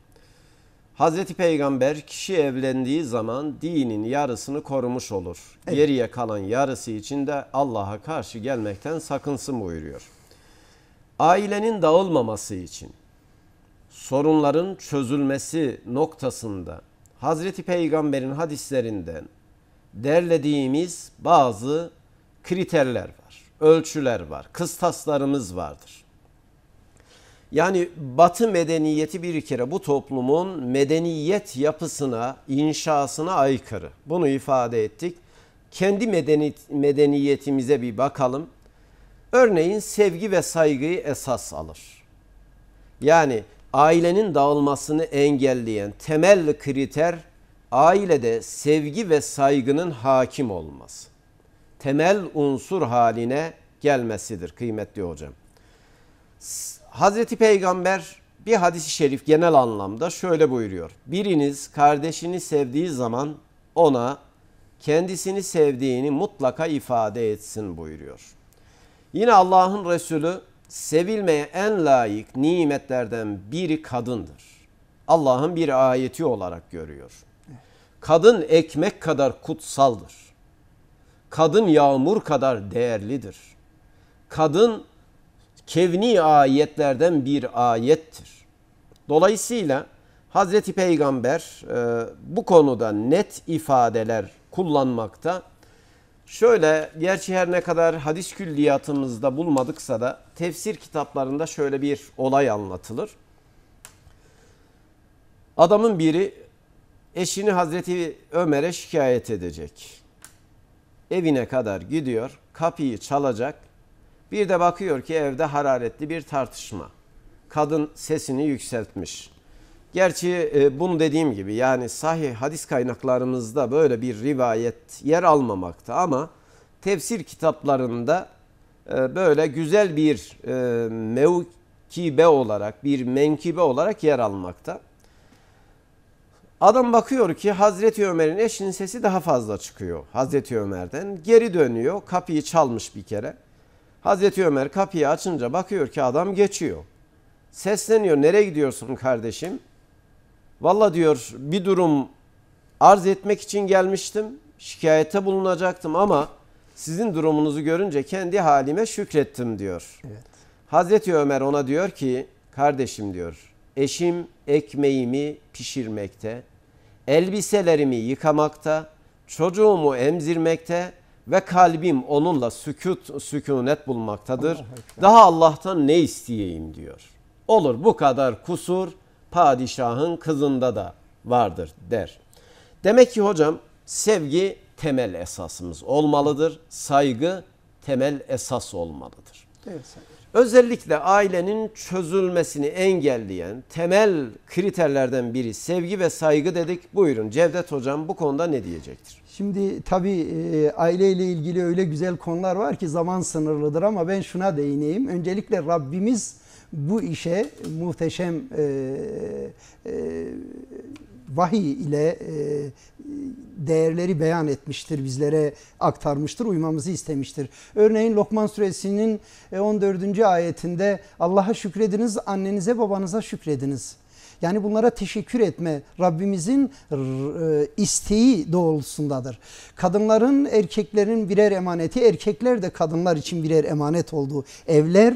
Hz. Peygamber kişi evlendiği zaman dinin yarısını korumuş olur. Evet. Geriye kalan yarısı için de Allah'a karşı gelmekten sakınsın buyuruyor. Ailenin dağılmaması için sorunların çözülmesi noktasında Hazreti Peygamber'in hadislerinden derlediğimiz bazı kriterler var, ölçüler var, kıstaslarımız vardır. Yani batı medeniyeti bir kere bu toplumun medeniyet yapısına, inşasına aykırı. Bunu ifade ettik. Kendi medeni, medeniyetimize bir bakalım. Örneğin sevgi ve saygıyı esas alır. Yani ailenin dağılmasını engelleyen temel kriter ailede sevgi ve saygının hakim olması. Temel unsur haline gelmesidir kıymetli hocam. Hazreti Peygamber bir hadisi şerif genel anlamda şöyle buyuruyor. Biriniz kardeşini sevdiği zaman ona kendisini sevdiğini mutlaka ifade etsin buyuruyor. Yine Allah'ın Resulü sevilmeye en layık nimetlerden biri kadındır. Allah'ın bir ayeti olarak görüyor. Kadın ekmek kadar kutsaldır. Kadın yağmur kadar değerlidir. Kadın kevni ayetlerden bir ayettir. Dolayısıyla Hazreti Peygamber e, bu konuda net ifadeler kullanmakta. Şöyle gerçi her ne kadar hadis külliyatımızda bulmadıksa da tefsir kitaplarında şöyle bir olay anlatılır. Adamın biri eşini Hazreti Ömer'e şikayet edecek. Evine kadar gidiyor, kapıyı çalacak. Bir de bakıyor ki evde hararetli bir tartışma. Kadın sesini yükseltmiş. Gerçi e, bunu dediğim gibi yani sahih hadis kaynaklarımızda böyle bir rivayet yer almamakta ama tefsir kitaplarında e, böyle güzel bir e, mevkibe olarak bir menkibe olarak yer almakta. Adam bakıyor ki Hazreti Ömer'in eşinin sesi daha fazla çıkıyor Hazreti Ömer'den. Geri dönüyor kapıyı çalmış bir kere. Hazreti Ömer kapıyı açınca bakıyor ki adam geçiyor. Sesleniyor nereye gidiyorsun kardeşim? Valla diyor bir durum arz etmek için gelmiştim. Şikayette bulunacaktım ama sizin durumunuzu görünce kendi halime şükrettim diyor. Evet. Hazreti Ömer ona diyor ki kardeşim diyor eşim ekmeğimi pişirmekte, elbiselerimi yıkamakta, çocuğumu emzirmekte ve kalbim onunla sükut, sükunet bulmaktadır. Daha Allah'tan ne isteyeyim diyor. Olur bu kadar kusur padişahın kızında da vardır der. Demek ki hocam sevgi temel esasımız olmalıdır. Saygı temel esas olmalıdır. Evet. Özellikle ailenin çözülmesini engelleyen temel kriterlerden biri sevgi ve saygı dedik. Buyurun Cevdet Hocam bu konuda ne diyecektir? Şimdi tabii e, aileyle ilgili öyle güzel konular var ki zaman sınırlıdır ama ben şuna değineyim. Öncelikle Rabbimiz bu işe muhteşem e, e, vahiy ile e, değerleri beyan etmiştir, bizlere aktarmıştır, uymamızı istemiştir. Örneğin Lokman suresinin 14. E, ayetinde Allah'a şükrediniz, annenize babanıza şükrediniz. Yani bunlara teşekkür etme Rabbimizin e, isteği doğrultusundadır. Kadınların erkeklerin birer emaneti, erkekler de kadınlar için birer emanet olduğu evler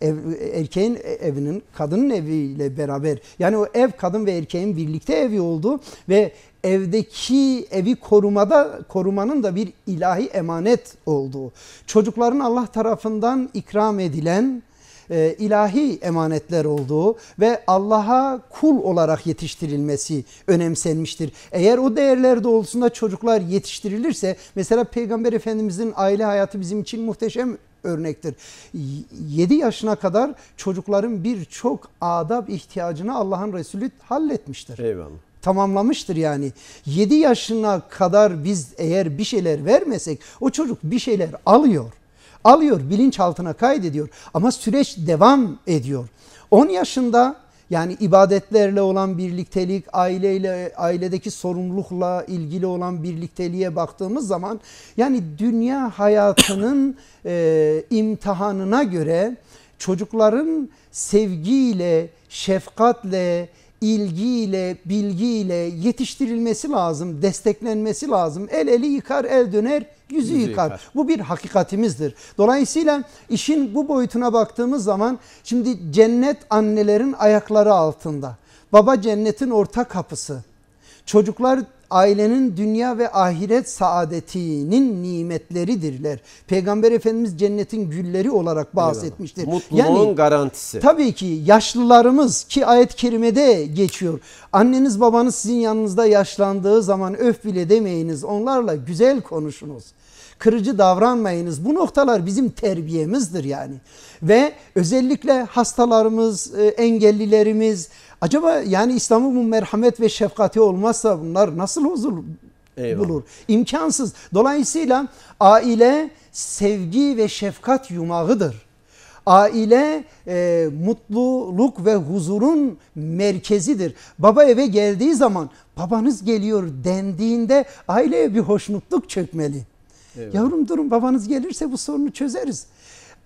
ev, erkeğin e, evinin kadının eviyle beraber yani o ev kadın ve erkeğin birlikte evi oldu ve evdeki evi korumada korumanın da bir ilahi emanet olduğu, çocukların Allah tarafından ikram edilen e, ilahi emanetler olduğu ve Allah'a kul olarak yetiştirilmesi önemsenmiştir. Eğer o değerler doğrultusunda çocuklar yetiştirilirse mesela Peygamber Efendimizin aile hayatı bizim için muhteşem örnektir. 7 yaşına kadar çocukların birçok adab ihtiyacını Allah'ın Resulü halletmiştir. Eyvallah tamamlamıştır yani. 7 yaşına kadar biz eğer bir şeyler vermesek o çocuk bir şeyler alıyor. Alıyor bilinçaltına kaydediyor ama süreç devam ediyor. 10 yaşında yani ibadetlerle olan birliktelik, aileyle ailedeki sorumlulukla ilgili olan birlikteliğe baktığımız zaman yani dünya hayatının e, imtihanına göre çocukların sevgiyle, şefkatle, ilgiyle, bilgiyle yetiştirilmesi lazım, desteklenmesi lazım. El eli yıkar, el döner, yüzü, yüzü yıkar. yıkar. Bu bir hakikatimizdir. Dolayısıyla işin bu boyutuna baktığımız zaman şimdi cennet annelerin ayakları altında. Baba cennetin orta kapısı. Çocuklar ailenin dünya ve ahiret saadetinin nimetleridirler. Peygamber Efendimiz cennetin gülleri olarak bahsetmiştir. Mutluluğun yani, garantisi. Tabii ki yaşlılarımız ki ayet-i kerimede geçiyor. Anneniz babanız sizin yanınızda yaşlandığı zaman öf bile demeyiniz. Onlarla güzel konuşunuz kırıcı davranmayınız. Bu noktalar bizim terbiyemizdir yani. Ve özellikle hastalarımız, e, engellilerimiz, Acaba yani İslam'ın bu merhamet ve şefkati olmazsa bunlar nasıl huzur Eyvallah. bulur? İmkansız. Dolayısıyla aile sevgi ve şefkat yumağıdır. Aile e, mutluluk ve huzurun merkezidir. Baba eve geldiği zaman babanız geliyor dendiğinde aileye bir hoşnutluk çökmeli. Eyvallah. Yavrum durun babanız gelirse bu sorunu çözeriz.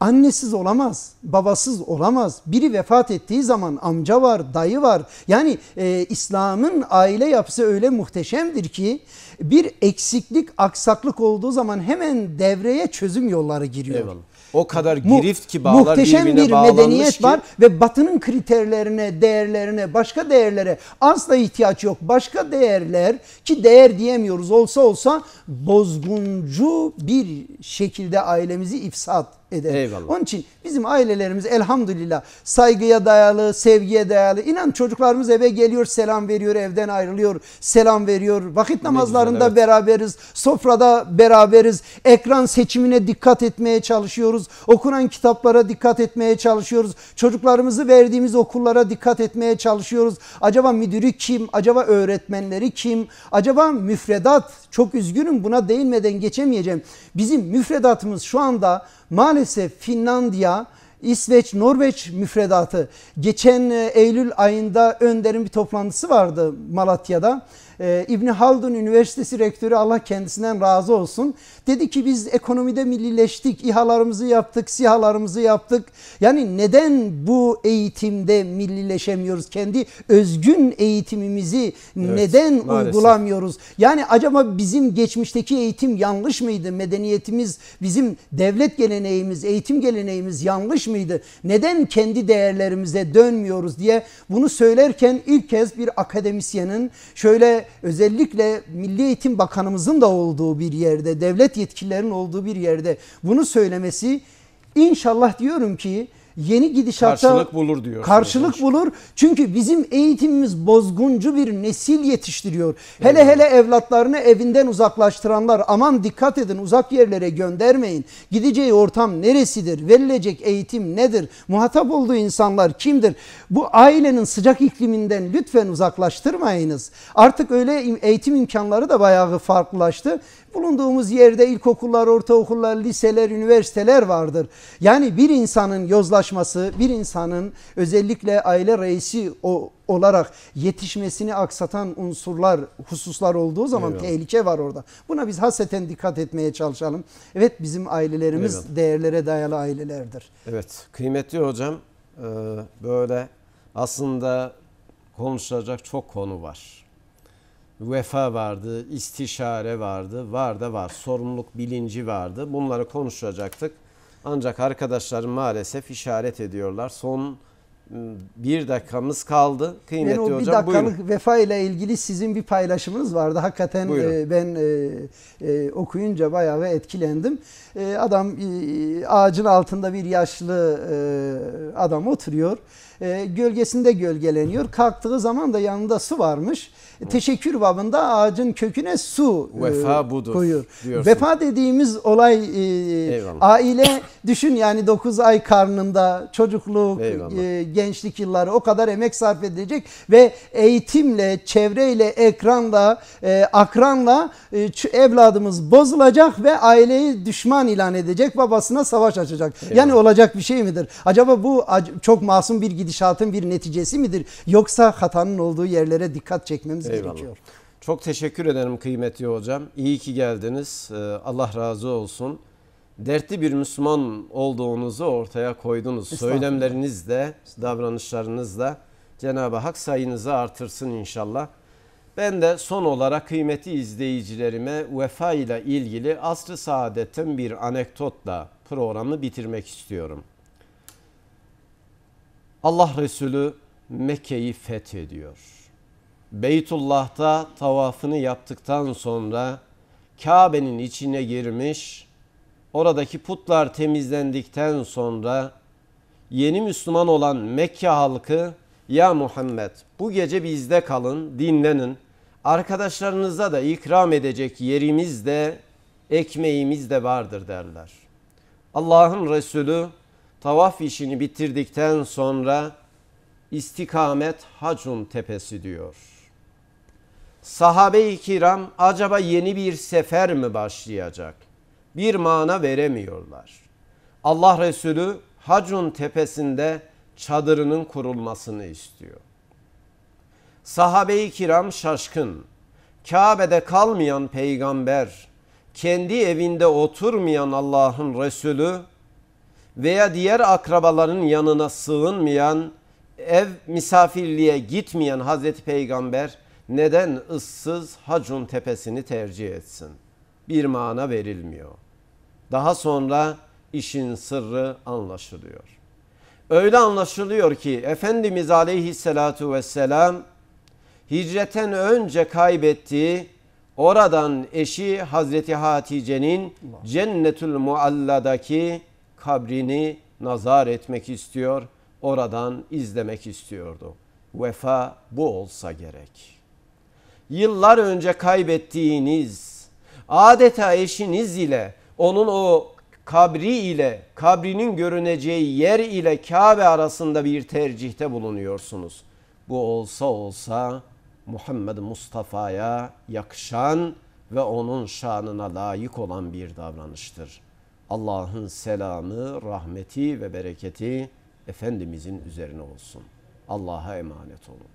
Annesiz olamaz, babasız olamaz. Biri vefat ettiği zaman amca var, dayı var. Yani e, İslam'ın aile yapısı öyle muhteşemdir ki bir eksiklik, aksaklık olduğu zaman hemen devreye çözüm yolları giriyor. Eyvallah. O kadar girift ki bağlar Muhteşem bir medeniyet ki... var ve batının kriterlerine, değerlerine, başka değerlere asla ihtiyaç yok. Başka değerler ki değer diyemiyoruz olsa olsa bozguncu bir şekilde ailemizi ifsat eder. Eyvallah. Onun için bizim ailelerimiz elhamdülillah saygıya dayalı, sevgiye dayalı. İnan çocuklarımız eve geliyor, selam veriyor, evden ayrılıyor, selam veriyor. Vakit namazlarında güzel, evet. beraberiz, sofrada beraberiz. Ekran seçimine dikkat etmeye çalışıyoruz. Okunan kitaplara dikkat etmeye çalışıyoruz. Çocuklarımızı verdiğimiz okullara dikkat etmeye çalışıyoruz. Acaba müdürü kim? Acaba öğretmenleri kim? Acaba müfredat? Çok üzgünüm buna değinmeden geçemeyeceğim. Bizim müfredatımız şu anda maalesef Finlandiya, İsveç, Norveç müfredatı geçen e, Eylül ayında Önder'in bir toplantısı vardı Malatya'da e, İbni Haldun Üniversitesi Rektörü Allah kendisinden razı olsun. Dedi ki biz ekonomide millileştik, İHA'larımızı yaptık, SİHA'larımızı yaptık. Yani neden bu eğitimde millileşemiyoruz? Kendi özgün eğitimimizi evet, neden maalesef. uygulamıyoruz? Yani acaba bizim geçmişteki eğitim yanlış mıydı? Medeniyetimiz, bizim devlet geleneğimiz, eğitim geleneğimiz yanlış mıydı? Neden kendi değerlerimize dönmüyoruz diye bunu söylerken ilk kez bir akademisyenin şöyle özellikle Milli Eğitim Bakanımızın da olduğu bir yerde, devlet yetkililerin olduğu bir yerde bunu söylemesi inşallah diyorum ki yeni gidişata karşılık bulur diyor. Karşılık bulur. Çünkü bizim eğitimimiz bozguncu bir nesil yetiştiriyor. Hele evet. hele evlatlarını evinden uzaklaştıranlar aman dikkat edin uzak yerlere göndermeyin. Gideceği ortam neresidir? Verilecek eğitim nedir? Muhatap olduğu insanlar kimdir? Bu ailenin sıcak ikliminden lütfen uzaklaştırmayınız. Artık öyle eğitim imkanları da bayağı farklılaştı. Bulunduğumuz yerde ilkokullar, ortaokullar, liseler, üniversiteler vardır. Yani bir insanın yozlaşması, bir insanın özellikle aile reisi o olarak yetişmesini aksatan unsurlar, hususlar olduğu zaman Eyvallah. tehlike var orada. Buna biz haseten dikkat etmeye çalışalım. Evet bizim ailelerimiz Eyvallah. değerlere dayalı ailelerdir. Evet kıymetli hocam e, böyle aslında konuşacak çok konu var vefa vardı, istişare vardı, var da var, sorumluluk bilinci vardı. Bunları konuşacaktık. Ancak arkadaşlarım maalesef işaret ediyorlar. Son ıı, bir dakikamız kaldı. Kıymetli ben o bir hocam dakikalık buyurun. vefa ile ilgili sizin bir paylaşımınız vardı. Hakikaten buyurun. Iı, ben ıı, okuyunca bayağı etkilendim. adam ağacın altında bir yaşlı adam oturuyor. E, gölgesinde gölgeleniyor. Kalktığı zaman da yanında su varmış. E, teşekkür babında ağacın köküne su e, Vefa e, budur, koyuyor. Diyorsun. Vefa dediğimiz olay e, aile düşün yani 9 ay karnında çocukluk, e, gençlik yılları o kadar emek sarf edilecek ve eğitimle, çevreyle, ekranla, e, akranla e, evladımız bozulacak ve aileyi düşman ilan edecek, babasına savaş açacak. Eyvallah. Yani olacak bir şey midir? Acaba bu çok masum bir gidişatın bir neticesi midir? Yoksa hatanın olduğu yerlere dikkat çekmemiz Eyvallah. gerekiyor. Çok teşekkür ederim kıymetli hocam. İyi ki geldiniz. Ee, Allah razı olsun. Dertli bir Müslüman olduğunuzu ortaya koydunuz. Söylemlerinizle, davranışlarınızla Cenab-ı Hak sayınızı artırsın inşallah. Ben de son olarak kıymetli izleyicilerime vefa ile ilgili asr-ı saadetin bir anekdotla programı bitirmek istiyorum. Allah Resulü Mekke'yi fethediyor. Beytullah'ta tavafını yaptıktan sonra Kabe'nin içine girmiş, oradaki putlar temizlendikten sonra yeni Müslüman olan Mekke halkı ya Muhammed bu gece bizde kalın, dinlenin. Arkadaşlarınıza da ikram edecek yerimiz de ekmeğimiz de vardır derler. Allah'ın Resulü Tavaf işini bitirdikten sonra istikamet Hacun Tepesi diyor. Sahabe-i kiram acaba yeni bir sefer mi başlayacak? Bir mana veremiyorlar. Allah Resulü Hacun Tepesi'nde çadırının kurulmasını istiyor. Sahabe-i kiram şaşkın. Kabe'de kalmayan peygamber, kendi evinde oturmayan Allah'ın Resulü veya diğer akrabaların yanına sığınmayan, ev misafirliğe gitmeyen Hazreti Peygamber neden ıssız Hacun tepesini tercih etsin? Bir mana verilmiyor. Daha sonra işin sırrı anlaşılıyor. Öyle anlaşılıyor ki Efendimiz Aleyhisselatu vesselam hicretten önce kaybettiği oradan eşi Hazreti Hatice'nin Cennetül Mualla'daki kabrini nazar etmek istiyor, oradan izlemek istiyordu. Vefa bu olsa gerek. Yıllar önce kaybettiğiniz adeta eşiniz ile onun o kabri ile kabrinin görüneceği yer ile Kabe arasında bir tercihte bulunuyorsunuz. Bu olsa olsa Muhammed Mustafa'ya yakışan ve onun şanına layık olan bir davranıştır. Allah'ın selamı, rahmeti ve bereketi Efendimizin üzerine olsun. Allah'a emanet olun.